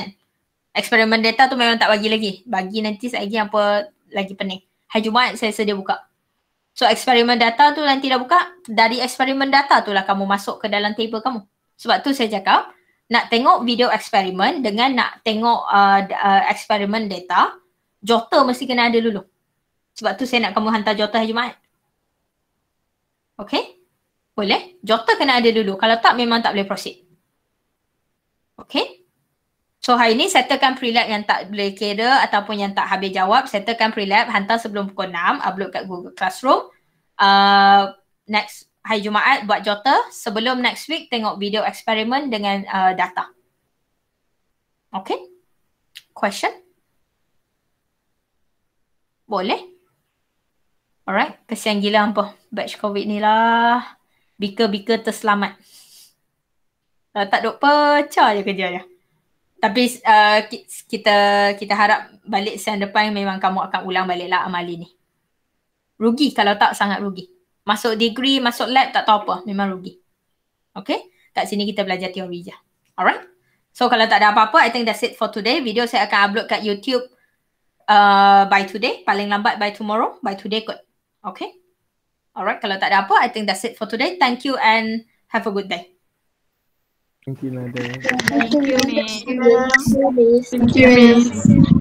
eksperimen data tu memang tak bagi lagi bagi nanti lagi apa lagi pening hari Jumaat saya sedia buka so eksperimen data tu nanti dah buka dari eksperimen data tu lah kamu masuk ke dalam table kamu sebab tu saya cakap nak tengok video eksperimen dengan nak tengok uh, uh, eksperimen data jota mesti kena ada dulu sebab tu saya nak kamu hantar jota hari Jumaat okay boleh. Jota kena ada dulu. Kalau tak memang tak boleh proceed. Okay. So hari ni settlekan prelab yang tak boleh kira ataupun yang tak habis jawab. Settlekan prelab. Hantar sebelum pukul 6. Upload kat Google Classroom. Uh, next hari Jumaat buat jota. Sebelum next week tengok video eksperimen dengan uh, data. Okay. Question? Boleh? Alright. Kesian gila apa batch COVID ni lah bika-bika terselamat. Uh, tak dok pecah je kerja dia. Tapi uh, kita kita harap balik sen depan memang kamu akan ulang baliklah amali ni. Rugi kalau tak sangat rugi. Masuk degree, masuk lab tak tahu apa, memang rugi. Okay? Kat sini kita belajar teori je. Alright? So kalau tak ada apa-apa, I think that's it for today. Video saya akan upload kat YouTube uh, by today, paling lambat by tomorrow, by today kot. Okay? Alright, kalau tak ada apa, I think that's it for today. Thank you and have a good day. Thank you, Nadia. Thank you, Miss. Thank you, Miss.